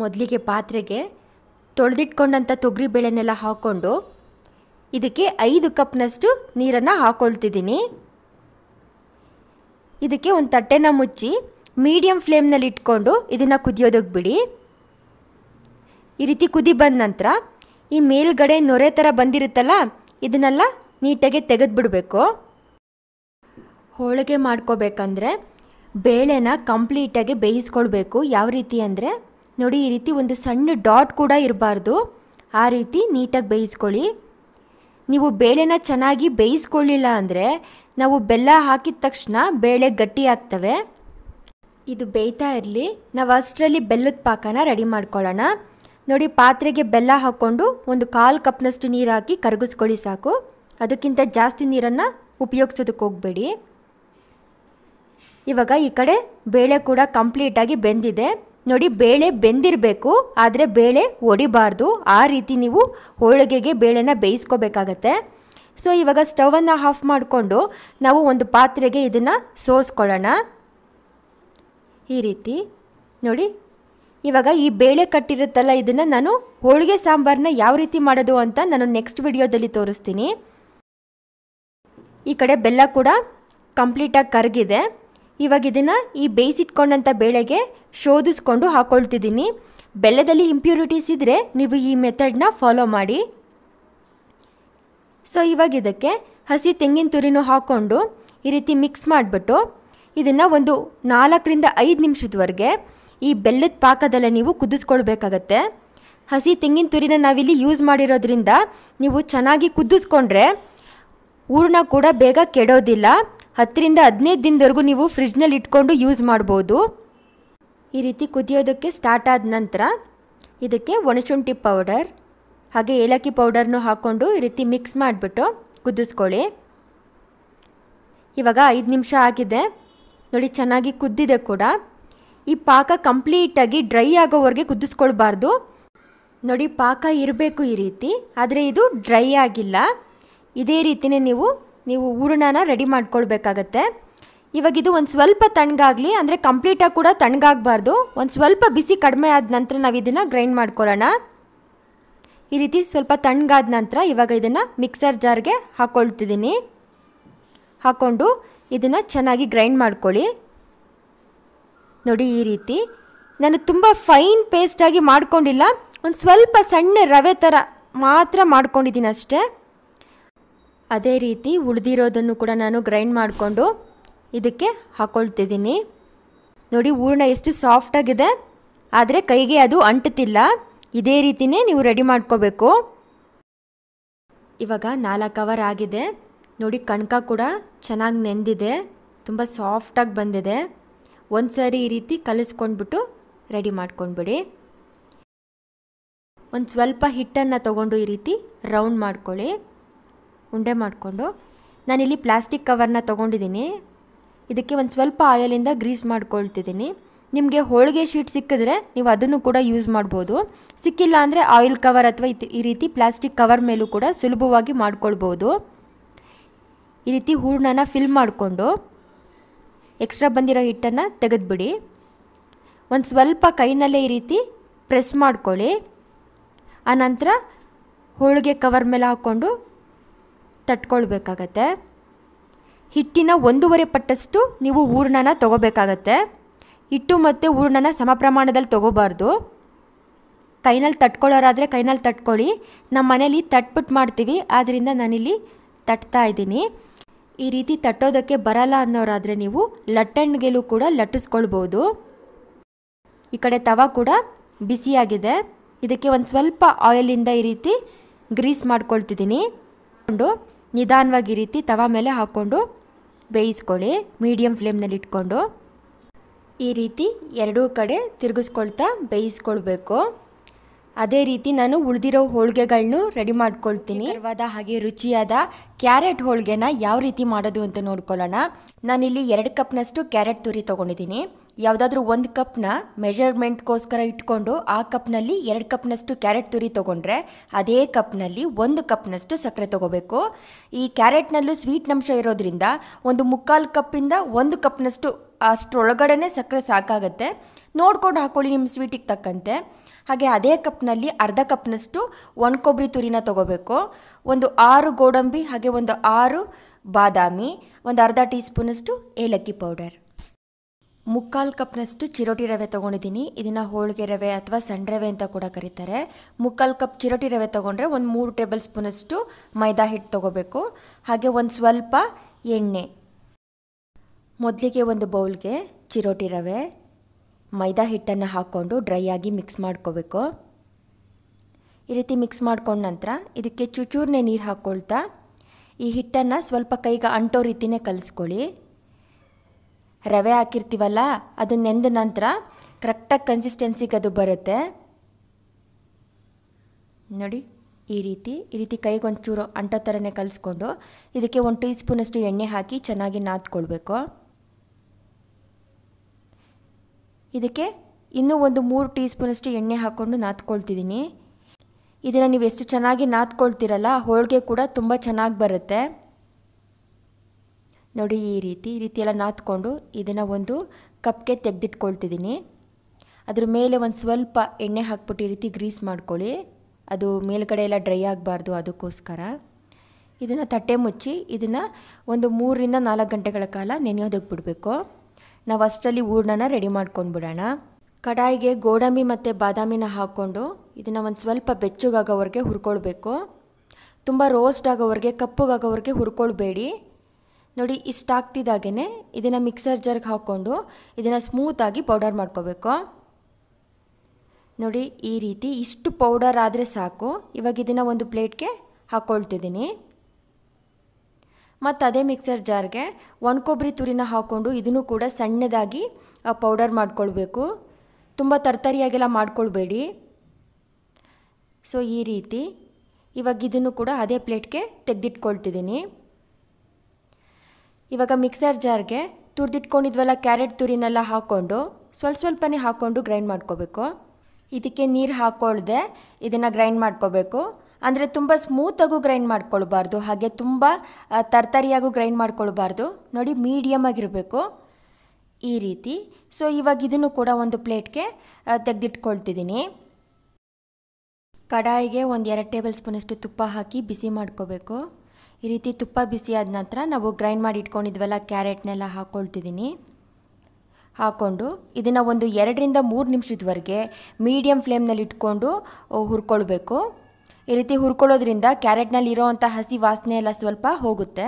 ಮೊದಲಿಗೆ ಪಾತ್ರೆಗೆ ತೊಳೆದಿಟ್ಕೊಂಡಂಥ ತೊಗರಿ ಬೇಳೆನೆಲ್ಲ ಹಾಕ್ಕೊಂಡು ಇದಕ್ಕೆ ಐದು ಕಪ್ನಷ್ಟು ನೀರನ್ನು ಹಾಕ್ಕೊಳ್ತಿದ್ದೀನಿ ಇದಕ್ಕೆ ಒಂದು ತಟ್ಟೆನ ಮುಚ್ಚಿ ಮೀಡಿಯಂ ಫ್ಲೇಮ್ನಲ್ಲಿ ಇಟ್ಕೊಂಡು ಇದನ್ನು ಕುದಿಯೋದಕ್ಕೆ ಬಿಡಿ ಈ ರೀತಿ ಕುದಿ ಬಂದ ನಂತರ ಈ ಮೇಲ್ಗಡೆ ನೊರೆ ಥರ ಬಂದಿರುತ್ತಲ್ಲ ಇದನ್ನೆಲ್ಲ ನೀಟಾಗಿ ತೆಗೆದುಬಿಡಬೇಕು ಹೋಳಿಗೆ ಮಾಡ್ಕೋಬೇಕಂದ್ರೆ ಬೇಳೆನ ಕಂಪ್ಲೀಟಾಗಿ ಬೇಯಿಸ್ಕೊಳ್ಬೇಕು ಯಾವ ರೀತಿ ಅಂದರೆ ನೋಡಿ ಈ ರೀತಿ ಒಂದು ಸಣ್ಣ ಡಾಟ್ ಕೂಡ ಇರಬಾರ್ದು ಆ ರೀತಿ ನೀಟಾಗಿ ಬೇಯಿಸ್ಕೊಳ್ಳಿ ನೀವು ಬೇಳೆನ ಚೆನ್ನಾಗಿ ಬೇಯಿಸ್ಕೊಳ್ಳಿಲ್ಲ ಅಂದರೆ ನಾವು ಬೆಲ್ಲ ಹಾಕಿದ ತಕ್ಷಣ ಬೇಳೆ ಗಟ್ಟಿ ಆಗ್ತವೆ ಇದು ಬೇಯ್ತಾ ಇರಲಿ ನಾವು ಅಷ್ಟರಲ್ಲಿ ಬೆಲ್ಲದ ಪಾಕನ ರೆಡಿ ಮಾಡ್ಕೊಳ್ಳೋಣ ನೋಡಿ ಪಾತ್ರೆಗೆ ಬೆಲ್ಲ ಹಾಕ್ಕೊಂಡು ಒಂದು ಕಾಲು ಕಪ್ನಷ್ಟು ನೀರು ಹಾಕಿ ಕರಗಿಸ್ಕೊಳ್ಳಿ ಸಾಕು ಅದಕ್ಕಿಂತ ಜಾಸ್ತಿ ನೀರನ್ನು ಉಪಯೋಗಿಸೋದಕ್ಕೆ ಹೋಗಬೇಡಿ ಇವಾಗ ಈ ಕಡೆ ಬೇಳೆ ಕೂಡ ಕಂಪ್ಲೀಟಾಗಿ ಬೆಂದಿದೆ ನೋಡಿ ಬೇಳೆ ಬೆಂದಿರಬೇಕು ಆದರೆ ಬೇಳೆ ಒಡಿಬಾರ್ದು ಆ ರೀತಿ ನೀವು ಹೋಳಿಗೆಗೆ ಬೇಳೆನ ಬೇಯಿಸ್ಕೋಬೇಕಾಗತ್ತೆ ಸೊ ಇವಾಗ ಸ್ಟವನ್ನು ಆಫ್ ಮಾಡಿಕೊಂಡು ನಾವು ಒಂದು ಪಾತ್ರೆಗೆ ಇದನ್ನು ಸೋಸ್ಕೊಳ್ಳೋಣ ಈ ರೀತಿ ನೋಡಿ ಇವಾಗ ಈ ಬೇಳೆ ಕಟ್ಟಿರುತ್ತಲ್ಲ ಇದನ್ನು ನಾನು ಹೋಳಿಗೆ ಸಾಂಬಾರನ್ನ ಯಾವ ರೀತಿ ಮಾಡೋದು ಅಂತ ನಾನು ನೆಕ್ಸ್ಟ್ ವಿಡಿಯೋದಲ್ಲಿ ತೋರಿಸ್ತೀನಿ ಈ ಕಡೆ ಬೆಲ್ಲ ಕೂಡ ಕಂಪ್ಲೀಟಾಗಿ ಕರಗಿದೆ ಇವಾಗ ಇದನ್ನು ಈ ಬೇಯಿಸಿಟ್ಕೊಂಡಂಥ ಬೇಳೆಗೆ ಶೋಧಿಸ್ಕೊಂಡು ಹಾಕ್ಕೊಳ್ತಿದ್ದೀನಿ ಬೆಲ್ಲದಲ್ಲಿ ಇಂಪ್ಯೂರಿಟೀಸ್ ಇದ್ದರೆ ನೀವು ಈ ಮೆಥಡನ್ನ ಫಾಲೋ ಮಾಡಿ ಸೊ ಇವಾಗ ಇದಕ್ಕೆ ಹಸಿ ತೆಂಗಿನ ತುರಿನೂ ಹಾಕ್ಕೊಂಡು ಈ ರೀತಿ ಮಿಕ್ಸ್ ಮಾಡಿಬಿಟ್ಟು ಇದನ್ನು ಒಂದು ನಾಲ್ಕರಿಂದ ಐದು ನಿಮಿಷದವರೆಗೆ ಈ ಬೆಲ್ಲದ ಪಾಕದಲ್ಲೇ ನೀವು ಕುದಿಸ್ಕೊಳ್ಬೇಕಾಗತ್ತೆ ಹಸಿ ತೆಂಗಿನ ತುರಿನ ನಾವಿಲ್ಲಿ ಯೂಸ್ ಮಾಡಿರೋದ್ರಿಂದ ನೀವು ಚೆನ್ನಾಗಿ ಕುದಿಸ್ಕೊಂಡ್ರೆ ಹೂರ್ಣ ಕೂಡ ಬೇಗ ಕೆಡೋದಿಲ್ಲ ಹತ್ತರಿಂದ ಹದಿನೈದು ದಿನದವರೆಗೂ ನೀವು ಫ್ರಿಜ್ನಲ್ಲಿ ಇಟ್ಕೊಂಡು ಯೂಸ್ ಮಾಡ್ಬೋದು ಈ ರೀತಿ ಕುದಿಯೋದಕ್ಕೆ ಸ್ಟಾರ್ಟ್ ಆದ ನಂತರ ಇದಕ್ಕೆ ಒಣಶುಂಠಿ ಪೌಡರ್ ಹಾಗೆ ಏಲಕ್ಕಿ ಪೌಡರ್ನು ಹಾಕ್ಕೊಂಡು ಈ ರೀತಿ ಮಿಕ್ಸ್ ಮಾಡಿಬಿಟ್ಟು ಕುದಿಸ್ಕೊಳ್ಳಿ ಇವಾಗ ಐದು ನಿಮಿಷ ಆಗಿದೆ ನೋಡಿ ಚೆನ್ನಾಗಿ ಕುದ್ದಿದೆ ಕೂಡ ಈ ಪಾಕ ಕಂಪ್ಲೀಟಾಗಿ ಡ್ರೈ ಆಗೋವರೆಗೆ ಕುದಿಸ್ಕೊಳ್ಬಾರ್ದು ನೋಡಿ ಪಾಕ ಇರಬೇಕು ಈ ರೀತಿ ಆದರೆ ಇದು ಡ್ರೈ ಆಗಿಲ್ಲ ಇದೇ ರೀತಿಯೇ ನೀವು ನೀವು ಹೂರಣನ ರೆಡಿ ಮಾಡ್ಕೊಳ್ಬೇಕಾಗತ್ತೆ ಇವಾಗ ಇದು ಒಂದು ಸ್ವಲ್ಪ ತಣ್ಣಗಾಗಲಿ ಅಂದರೆ ಕಂಪ್ಲೀಟಾಗಿ ಕೂಡ ತಣ್ಣಗಾಗಬಾರ್ದು ಒಂದು ಸ್ವಲ್ಪ ಬಿಸಿ ಕಡಿಮೆ ಆದ ನಂತರ ನಾವು ಇದನ್ನು ಗ್ರೈಂಡ್ ಮಾಡ್ಕೊಳ್ಳೋಣ ಈ ರೀತಿ ಸ್ವಲ್ಪ ತಣ್ಣಗಾದ ನಂತರ ಇವಾಗ ಇದನ್ನು ಮಿಕ್ಸರ್ ಜಾರ್ಗೆ ಹಾಕ್ಕೊಳ್ತಿದ್ದೀನಿ ಹಾಕ್ಕೊಂಡು ಇದನ್ನು ಚೆನ್ನಾಗಿ ಗ್ರೈಂಡ್ ಮಾಡ್ಕೊಳ್ಳಿ ನೋಡಿ ಈ ರೀತಿ ನಾನು ತುಂಬ ಫೈನ್ ಪೇಸ್ಟಾಗಿ ಮಾಡ್ಕೊಂಡಿಲ್ಲ ಒಂದು ಸ್ವಲ್ಪ ಸಣ್ಣ ರವೆ ಥರ ಮಾತ್ರ ಮಾಡ್ಕೊಂಡಿದ್ದೀನಿ ಅಷ್ಟೇ ಅದೇ ರೀತಿ ಉಳಿದಿರೋದನ್ನು ಕೂಡ ನಾನು ಗ್ರೈಂಡ್ ಮಾಡಿಕೊಂಡು ಇದಕ್ಕೆ ಹಾಕೊಳ್ತಿದ್ದೀನಿ ನೋಡಿ ಹೂರ್ಣ ಎಷ್ಟು ಸಾಫ್ಟಾಗಿದೆ ಆದರೆ ಕೈಗೆ ಅದು ಅಂಟುತ್ತಿಲ್ಲ ಇದೇ ರೀತಿಯೇ ನೀವು ರೆಡಿ ಮಾಡ್ಕೋಬೇಕು ಇವಾಗ ನಾಲ್ಕು ಅವರ್ ಆಗಿದೆ ನೋಡಿ ಕಣಕ ಕೂಡ ಚೆನ್ನಾಗಿ ನೆಂದಿದೆ ತುಂಬ ಸಾಫ್ಟಾಗಿ ಬಂದಿದೆ ಒಂದು ಸಾರಿ ಈ ರೀತಿ ಕಲಿಸ್ಕೊಂಡ್ಬಿಟ್ಟು ರೆಡಿ ಮಾಡ್ಕೊಂಡ್ಬಿಡಿ ಒಂದು ಸ್ವಲ್ಪ ಹಿಟ್ಟನ್ನು ತಗೊಂಡು ಈ ರೀತಿ ರೌಂಡ್ ಮಾಡ್ಕೊಳ್ಳಿ ಉಂಡೆ ಮಾಡಿಕೊಂಡು ನಾನಿಲ್ಲಿ ಪ್ಲಾಸ್ಟಿಕ್ ಕವರ್ನ ತೊಗೊಂಡಿದ್ದೀನಿ ಇದಕ್ಕೆ ಒಂದು ಸ್ವಲ್ಪ ಆಯಲಿಂದ ಗ್ರೀಸ್ ಮಾಡ್ಕೊಳ್ತಿದ್ದೀನಿ ನಿಮಗೆ ಹೋಳಿಗೆ ಶೀಟ್ ಸಿಕ್ಕಿದ್ರೆ ನೀವು ಅದನ್ನು ಕೂಡ ಯೂಸ್ ಮಾಡ್ಬೋದು ಸಿಕ್ಕಿಲ್ಲ ಅಂದರೆ ಆಯಿಲ್ ಕವರ್ ಅಥವಾ ಈ ರೀತಿ ಪ್ಲಾಸ್ಟಿಕ್ ಕವರ್ ಮೇಲೂ ಕೂಡ ಸುಲಭವಾಗಿ ಮಾಡ್ಕೊಳ್ಬೋದು ಈ ರೀತಿ ಹೂರ್ಣನ ಫಿಲ್ ಮಾಡಿಕೊಂಡು ಎಕ್ಸ್ಟ್ರಾ ಬಂದಿರೋ ಹಿಟ್ಟನ್ನು ತೆಗೆದುಬಿಡಿ ಒಂದು ಸ್ವಲ್ಪ ಕೈನಲ್ಲೇ ಈ ರೀತಿ ಪ್ರೆಸ್ ಮಾಡ್ಕೊಳ್ಳಿ ಆನಂತರ ಹೋಳಿಗೆ ಕವರ್ ಮೇಲೆ ಹಾಕ್ಕೊಂಡು ತಟ್ಕೊಳ್ಬೇಕಾಗತ್ತೆ ಹಿಟ್ಟಿನ ಒಂದೂವರೆ ಪಟ್ಟಷ್ಟು ನೀವು ಹೂರ್ಣನ ತೊಗೋಬೇಕಾಗತ್ತೆ ಹಿಟ್ಟು ಮತ್ತು ಹೂರ್ಣನ ಸಮ ಪ್ರಮಾಣದಲ್ಲಿ ತೊಗೋಬಾರ್ದು ಕೈನಲ್ಲಿ ತಟ್ಕೊಳ್ಳೋರಾದರೆ ಕೈನಲ್ಲಿ ತಟ್ಕೊಳ್ಳಿ ನಮ್ಮ ಮನೇಲಿ ತಟ್ಬಿಟ್ಟು ಮಾಡ್ತೀವಿ ಆದ್ದರಿಂದ ನಾನಿಲ್ಲಿ ತಟ್ತಾ ಇದ್ದೀನಿ ಈ ರೀತಿ ತಟ್ಟೋದಕ್ಕೆ ಬರಲ್ಲ ಅನ್ನೋರಾದರೆ ನೀವು ಲಟ್ಟಣ್ಗೆಲೂ ಕೂಡ ಲಟ್ಟಿಸ್ಕೊಳ್ಬೋದು ಈ ಕಡೆ ತವ ಕೂಡ ಬಿಸಿಯಾಗಿದೆ ಇದಕ್ಕೆ ಒಂದು ಸ್ವಲ್ಪ ಆಯಿಲಿಂದ ಈ ರೀತಿ ಗ್ರೀಸ್ ಮಾಡ್ಕೊಳ್ತಿದ್ದೀನಿ ನಿಧಾನವಾಗಿ ರೀತಿ ತವಾ ಮೇಲೆ ಹಾಕ್ಕೊಂಡು ಬೇಯಿಸ್ಕೊಳ್ಳಿ ಮೀಡಿಯಮ್ ಫ್ಲೇಮ್ನಲ್ಲಿ ಇಟ್ಕೊಂಡು ಈ ರೀತಿ ಎರಡೂ ಕಡೆ ತಿರುಗಿಸ್ಕೊಳ್ತಾ ಬೇಯಿಸ್ಕೊಳ್ಬೇಕು ಅದೇ ರೀತಿ ನಾನು ಉಳಿದಿರೋ ಹೋಳಿಗೆಗಳನ್ನು ರೆಡಿ ಮಾಡ್ಕೊಳ್ತೀನಿ ಇವಾದ ಹಾಗೆ ರುಚಿಯಾದ ಕ್ಯಾರೆಟ್ ಹೋಳಿಗೆನ ಯಾವ ರೀತಿ ಮಾಡೋದು ಅಂತ ನೋಡ್ಕೊಳ್ಳೋಣ ನಾನಿಲ್ಲಿ ಎರಡು ಕಪ್ನಷ್ಟು ಕ್ಯಾರೆಟ್ ತುರಿ ತೊಗೊಂಡಿದ್ದೀನಿ ಯಾವುದಾದ್ರೂ ಒಂದು ಕಪ್ನ ಮೆಷರ್ಮೆಂಟ್ಗೋಸ್ಕರ ಇಟ್ಕೊಂಡು ಆ ಕಪ್ನಲ್ಲಿ ಎರಡು ಕಪ್ನಷ್ಟು ಕ್ಯಾರೆಟ್ ತುರಿ ತೊಗೊಂಡ್ರೆ ಅದೇ ಕಪ್ನಲ್ಲಿ ಒಂದು ಕಪ್ನಷ್ಟು ಸಕ್ಕರೆ ತೊಗೋಬೇಕು ಈ ಕ್ಯಾರೆಟ್ನಲ್ಲೂ ಸ್ವೀಟ್ ಅಂಶ ಇರೋದ್ರಿಂದ ಒಂದು ಮುಕ್ಕಾಲು ಕಪ್ಪಿಂದ ಒಂದು ಕಪ್ನಷ್ಟು ಅಷ್ಟರೊಳಗಡೆ ಸಕ್ಕರೆ ಸಾಕಾಗತ್ತೆ ನೋಡ್ಕೊಂಡು ಹಾಕೊಳ್ಳಿ ನಿಮ್ಮ ಸ್ವೀಟಿಗೆ ತಕ್ಕಂತೆ ಹಾಗೆ ಅದೇ ಕಪ್ನಲ್ಲಿ ಅರ್ಧ ಕಪ್ನಷ್ಟು ಒಣ ಕೊಬ್ಬರಿ ತುರಿನ ತೊಗೋಬೇಕು ಒಂದು ಆರು ಗೋಡಂಬಿ ಹಾಗೆ ಒಂದು ಆರು ಬಾದಾಮಿ ಒಂದು ಅರ್ಧ ಟೀ ಸ್ಪೂನಷ್ಟು ಏಲಕ್ಕಿ ಪೌಡರ್ ಮುಕ್ಕಾಲು ಕಪ್ನಷ್ಟು ಚಿರೋಟಿ ರವೆ ತೊಗೊಂಡಿದ್ದೀನಿ ಇದನ್ನು ಹೋಳಿಗೆ ರವೆ ಅಥವಾ ಸಣ್ಣ ರವೆ ಅಂತ ಕೂಡ ಕರೀತಾರೆ ಮುಕ್ಕಾಲು ಕಪ್ ಚಿರೋಟಿ ರವೆ ತೊಗೊಂಡ್ರೆ ಒಂದು ಮೂರು ಟೇಬಲ್ ಸ್ಪೂನಷ್ಟು ಮೈದಾ ಹಿಟ್ಟು ತೊಗೋಬೇಕು ಹಾಗೆ ಒಂದು ಸ್ವಲ್ಪ ಎಣ್ಣೆ ಮೊದಲಿಗೆ ಒಂದು ಬೌಲ್ಗೆ ಚಿರೋಟಿ ರವೆ ಮೈದಾ ಹಿಟ್ಟನ್ನು ಹಾಕ್ಕೊಂಡು ಡ್ರೈ ಆಗಿ ಮಿಕ್ಸ್ ಮಾಡ್ಕೋಬೇಕು ಈ ರೀತಿ ಮಿಕ್ಸ್ ಮಾಡ್ಕೊಂಡ ನಂತರ ಇದಕ್ಕೆ ಚುಚೂರನೆ ನೀರು ಹಾಕ್ಕೊಳ್ತಾ ಈ ಹಿಟ್ಟನ್ನು ಸ್ವಲ್ಪ ಕೈಗೆ ಅಂಟೋ ರೀತಿಯೇ ಕಲಿಸ್ಕೊಳ್ಳಿ ರವೆ ಹಾಕಿರ್ತೀವಲ್ಲ ಅದು ನೆಂದ ನಂತರ ಕರೆಕ್ಟಾಗಿ ಕನ್ಸಿಸ್ಟೆನ್ಸಿಗೆ ಅದು ಬರುತ್ತೆ ನೋಡಿ ಈ ರೀತಿ ಈ ರೀತಿ ಕೈಗೊಂಚೂರು ಅಂಟೋ ಥರನೇ ಕಲಿಸ್ಕೊಂಡು ಇದಕ್ಕೆ ಒಂದು ಟೀ ಸ್ಪೂನಷ್ಟು ಎಣ್ಣೆ ಹಾಕಿ ಚೆನ್ನಾಗಿ ನಾದ್ಕೊಳ್ಬೇಕು ಇದಕ್ಕೆ ಇನ್ನೂ ಒಂದು ಮೂರು ಟೀ ಸ್ಪೂನಷ್ಟು ಎಣ್ಣೆ ಹಾಕ್ಕೊಂಡು ನಾದ್ಕೊಳ್ತಿದ್ದೀನಿ ಇದನ್ನು ನೀವು ಎಷ್ಟು ಚೆನ್ನಾಗಿ ನಾದ್ಕೊಳ್ತೀರಲ್ಲ ಹೋಳಿಗೆ ಕೂಡ ತುಂಬ ಚೆನ್ನಾಗಿ ಬರುತ್ತೆ ನೋಡಿ ಈ ರೀತಿ ಈ ರೀತಿ ಎಲ್ಲ ನಾದ್ಕೊಂಡು ಇದನ್ನು ಒಂದು ಕಪ್ಗೆ ತೆಗೆದಿಟ್ಕೊಳ್ತಿದ್ದೀನಿ ಅದ್ರ ಮೇಲೆ ಒಂದು ಸ್ವಲ್ಪ ಎಣ್ಣೆ ಹಾಕ್ಬಿಟ್ಟು ಈ ರೀತಿ ಗ್ರೀಸ್ ಮಾಡ್ಕೊಳ್ಳಿ ಅದು ಮೇಲ್ಗಡೆ ಎಲ್ಲ ಡ್ರೈ ಆಗಬಾರ್ದು ಅದಕ್ಕೋಸ್ಕರ ಇದನ್ನು ತಟ್ಟೆ ಮುಚ್ಚಿ ಇದನ್ನು ಒಂದು ಮೂರರಿಂದ ನಾಲ್ಕು ಗಂಟೆಗಳ ಕಾಲ ನೆನೆಯೋದಕ್ಕೆ ಬಿಡಬೇಕು ನಾವು ಅಷ್ಟರಲ್ಲಿ ಹೂರ್ಣನ ರೆಡಿ ಮಾಡ್ಕೊಂಡ್ಬಿಡೋಣ ಕಡಾಯಿಗೆ ಗೋಡಂಬಿ ಮತ್ತು ಬಾದಾಮಿನ ಹಾಕ್ಕೊಂಡು ಇದನ್ನು ಒಂದು ಸ್ವಲ್ಪ ಬೆಚ್ಚಗಾಗೋವ್ರಿಗೆ ಹುರ್ಕೊಳ್ಬೇಕು ತುಂಬ ರೋಸ್ಟ್ ಆಗೋವರೆಗೆ ಕಪ್ಪುಗಾಗೋವ್ರಿಗೆ ಹುರ್ಕೊಳ್ಬೇಡಿ ನೋಡಿ ಇಷ್ಟಾಗ್ತಿದ್ದಾಗೇ ಇದನ್ನು ಮಿಕ್ಸರ್ ಜಾರ್ಗೆ ಹಾಕ್ಕೊಂಡು ಇದನ್ನು ಸ್ಮೂತಾಗಿ ಪೌಡರ್ ಮಾಡ್ಕೋಬೇಕು ನೋಡಿ ಈ ರೀತಿ ಇಷ್ಟು ಪೌಡರ್ ಆದರೆ ಸಾಕು ಇವಾಗ ಇದನ್ನು ಒಂದು ಪ್ಲೇಟ್ಗೆ ಹಾಕ್ಕೊಳ್ತಿದ್ದೀನಿ ಮತ್ತು ಅದೇ ಮಿಕ್ಸರ್ ಜಾರ್ಗೆ ಒಣ ಕೊಬ್ಬರಿ ತುರಿನ ಹಾಕ್ಕೊಂಡು ಇದನ್ನು ಕೂಡ ಸಣ್ಣದಾಗಿ ಪೌಡರ್ ಮಾಡ್ಕೊಳ್ಬೇಕು ತುಂಬ ತರ್ತರಿಯಾಗೆಲ್ಲ ಮಾಡ್ಕೊಳ್ಬೇಡಿ ಸೊ ಈ ರೀತಿ ಇವಾಗ ಇದನ್ನು ಕೂಡ ಅದೇ ಪ್ಲೇಟ್ಗೆ ತೆಗೆದಿಟ್ಕೊಳ್ತಿದ್ದೀನಿ ಇವಾಗ ಮಿಕ್ಸರ್ ಜಾರ್ಗೆ ತುರಿದಿಟ್ಕೊಂಡಿದ್ವಲ್ಲ ಕ್ಯಾರೆಟ್ ತುರಿನೆಲ್ಲ ಹಾಕ್ಕೊಂಡು ಸ್ವಲ್ಪ ಸ್ವಲ್ಪನೇ ಹಾಕ್ಕೊಂಡು ಗ್ರೈಂಡ್ ಮಾಡ್ಕೋಬೇಕು ಇದಕ್ಕೆ ನೀರು ಹಾಕ್ಕೊಳ್ದೆ ಇದನ್ನು ಗ್ರೈಂಡ್ ಮಾಡ್ಕೋಬೇಕು ಅಂದರೆ ತುಂಬ ಸ್ಮೂತಾಗೂ ಗ್ರೈಂಡ್ ಮಾಡ್ಕೊಳ್ಬಾರ್ದು ಹಾಗೆ ತುಂಬ ತರ್ತರಿಯಾಗೂ ಗ್ರೈಂಡ್ ಮಾಡ್ಕೊಳ್ಬಾರ್ದು ನೋಡಿ ಮೀಡಿಯಮ್ ಆಗಿರಬೇಕು ಈ ರೀತಿ ಸೊ ಇವಾಗ ಇದನ್ನು ಕೂಡ ಒಂದು ಪ್ಲೇಟ್ಗೆ ತೆಗೆದಿಟ್ಕೊಳ್ತಿದ್ದೀನಿ ಕಡಾಯಿಗೆ ಒಂದು ಎರಡು ಟೇಬಲ್ ಸ್ಪೂನಷ್ಟು ತುಪ್ಪ ಹಾಕಿ ಬಿಸಿ ಮಾಡ್ಕೋಬೇಕು ಈ ರೀತಿ ತುಪ್ಪ ಬಿಸಿ ಆದ ನಂತರ ನಾವು ಗ್ರೈಂಡ್ ಮಾಡಿ ಇಟ್ಕೊಂಡಿದ್ವಲ್ಲ ಕ್ಯಾರೆಟ್ನೆಲ್ಲ ಹಾಕ್ಕೊಳ್ತಿದ್ದೀನಿ ಹಾಕ್ಕೊಂಡು ಇದನ್ನು ಒಂದು ಎರಡರಿಂದ ಮೂರು ನಿಮಿಷದವರೆಗೆ ಮೀಡಿಯಮ್ ಫ್ಲೇಮ್ನಲ್ಲಿ ಇಟ್ಕೊಂಡು ಹುರ್ಕೊಳ್ಬೇಕು ಈ ರೀತಿ ಹುರ್ಕೊಳ್ಳೋದ್ರಿಂದ ಕ್ಯಾರೆಟ್ನಲ್ಲಿ ಇರೋವಂಥ ಹಸಿ ವಾಸನೆ ಎಲ್ಲ ಸ್ವಲ್ಪ ಹೋಗುತ್ತೆ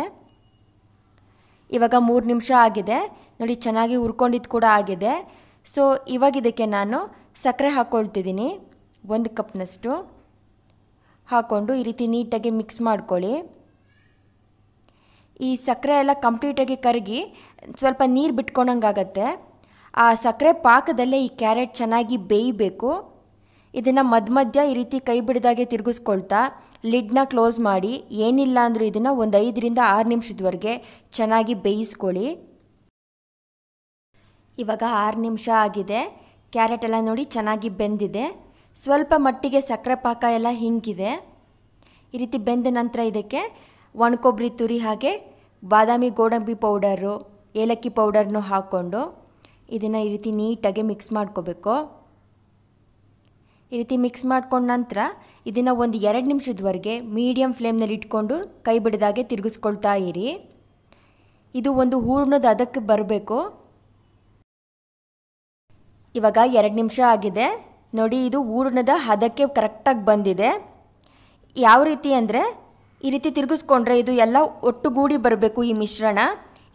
ಇವಾಗ ಮೂರು ನಿಮಿಷ ಆಗಿದೆ ನೋಡಿ ಚೆನ್ನಾಗಿ ಹುರ್ಕೊಂಡಿದ್ದು ಕೂಡ ಆಗಿದೆ ಸೊ ಇವಾಗ ಇದಕ್ಕೆ ನಾನು ಸಕ್ಕರೆ ಹಾಕ್ಕೊಳ್ತಿದ್ದೀನಿ ಒಂದು ಕಪ್ನಷ್ಟು ಹಾಕ್ಕೊಂಡು ಈ ರೀತಿ ನೀಟಾಗಿ ಮಿಕ್ಸ್ ಮಾಡ್ಕೊಳ್ಳಿ ಈ ಸಕ್ಕರೆ ಎಲ್ಲ ಕಂಪ್ಲೀಟಾಗಿ ಕರಗಿ ಸ್ವಲ್ಪ ನೀರು ಬಿಟ್ಕೊಂಡಂಗಾಗತ್ತೆ ಆ ಸಕ್ಕರೆ ಪಾಕದಲ್ಲೇ ಈ ಕ್ಯಾರೆಟ್ ಚೆನ್ನಾಗಿ ಬೇಯಬೇಕು ಇದನ್ನು ಮಧ್ಯ ಮಧ್ಯ ಈ ರೀತಿ ಕೈ ಬಿಡಿದಾಗೆ ತಿರುಗಿಸ್ಕೊಳ್ತಾ ಲಿಡ್ನ ಕ್ಲೋಸ್ ಮಾಡಿ ಏನಿಲ್ಲ ಅಂದರೂ ಇದನ್ನು ಒಂದು ಐದರಿಂದ ಆರು ನಿಮಿಷದವರೆಗೆ ಚೆನ್ನಾಗಿ ಬೇಯಿಸ್ಕೊಳ್ಳಿ ಇವಾಗ ಆರು ನಿಮಿಷ ಆಗಿದೆ ಕ್ಯಾರೆಟ್ ಎಲ್ಲ ನೋಡಿ ಚೆನ್ನಾಗಿ ಬೆಂದಿದೆ ಸ್ವಲ್ಪ ಮಟ್ಟಿಗೆ ಸಕ್ಕರೆ ಪಾಕ ಎಲ್ಲ ಹಿಂಗಿದೆ ಈ ರೀತಿ ಬೆಂದ ನಂತರ ಇದಕ್ಕೆ ಕೊಬ್ಬರಿ ತುರಿ ಹಾಗೆ ಬಾದಾಮಿ ಗೋಡಂಬಿ ಪೌಡರು ಏಲಕ್ಕಿ ಪೌಡರ್ನು ಹಾಕ್ಕೊಂಡು ಇದನ್ನು ಈ ರೀತಿ ನೀಟಾಗಿ ಮಿಕ್ಸ್ ಮಾಡ್ಕೋಬೇಕು ಈ ರೀತಿ ಮಿಕ್ಸ್ ಮಾಡ್ಕೊಂಡ ನಂತರ ಇದನ್ನು ಒಂದು ಎರಡು ನಿಮಿಷದವರೆಗೆ ಮೀಡಿಯಮ್ ಫ್ಲೇಮ್ನಲ್ಲಿ ಇಟ್ಕೊಂಡು ಕೈ ಬಿಡದಾಗೆ ತಿರುಗಿಸ್ಕೊಳ್ತಾ ಇರಿ ಇದು ಒಂದು ಹೂರ್ಣದ ಅದಕ್ಕೆ ಬರಬೇಕು ಇವಾಗ ಎರಡು ನಿಮಿಷ ಆಗಿದೆ ನೋಡಿ ಇದು ಹೂರ್ಣದ ಹದಕ್ಕೆ ಕರೆಕ್ಟಾಗಿ ಬಂದಿದೆ ಯಾವ ರೀತಿ ಅಂದರೆ ಈ ರೀತಿ ತಿರುಗಿಸ್ಕೊಂಡ್ರೆ ಇದು ಎಲ್ಲ ಒಟ್ಟುಗೂಡಿ ಬರಬೇಕು ಈ ಮಿಶ್ರಣ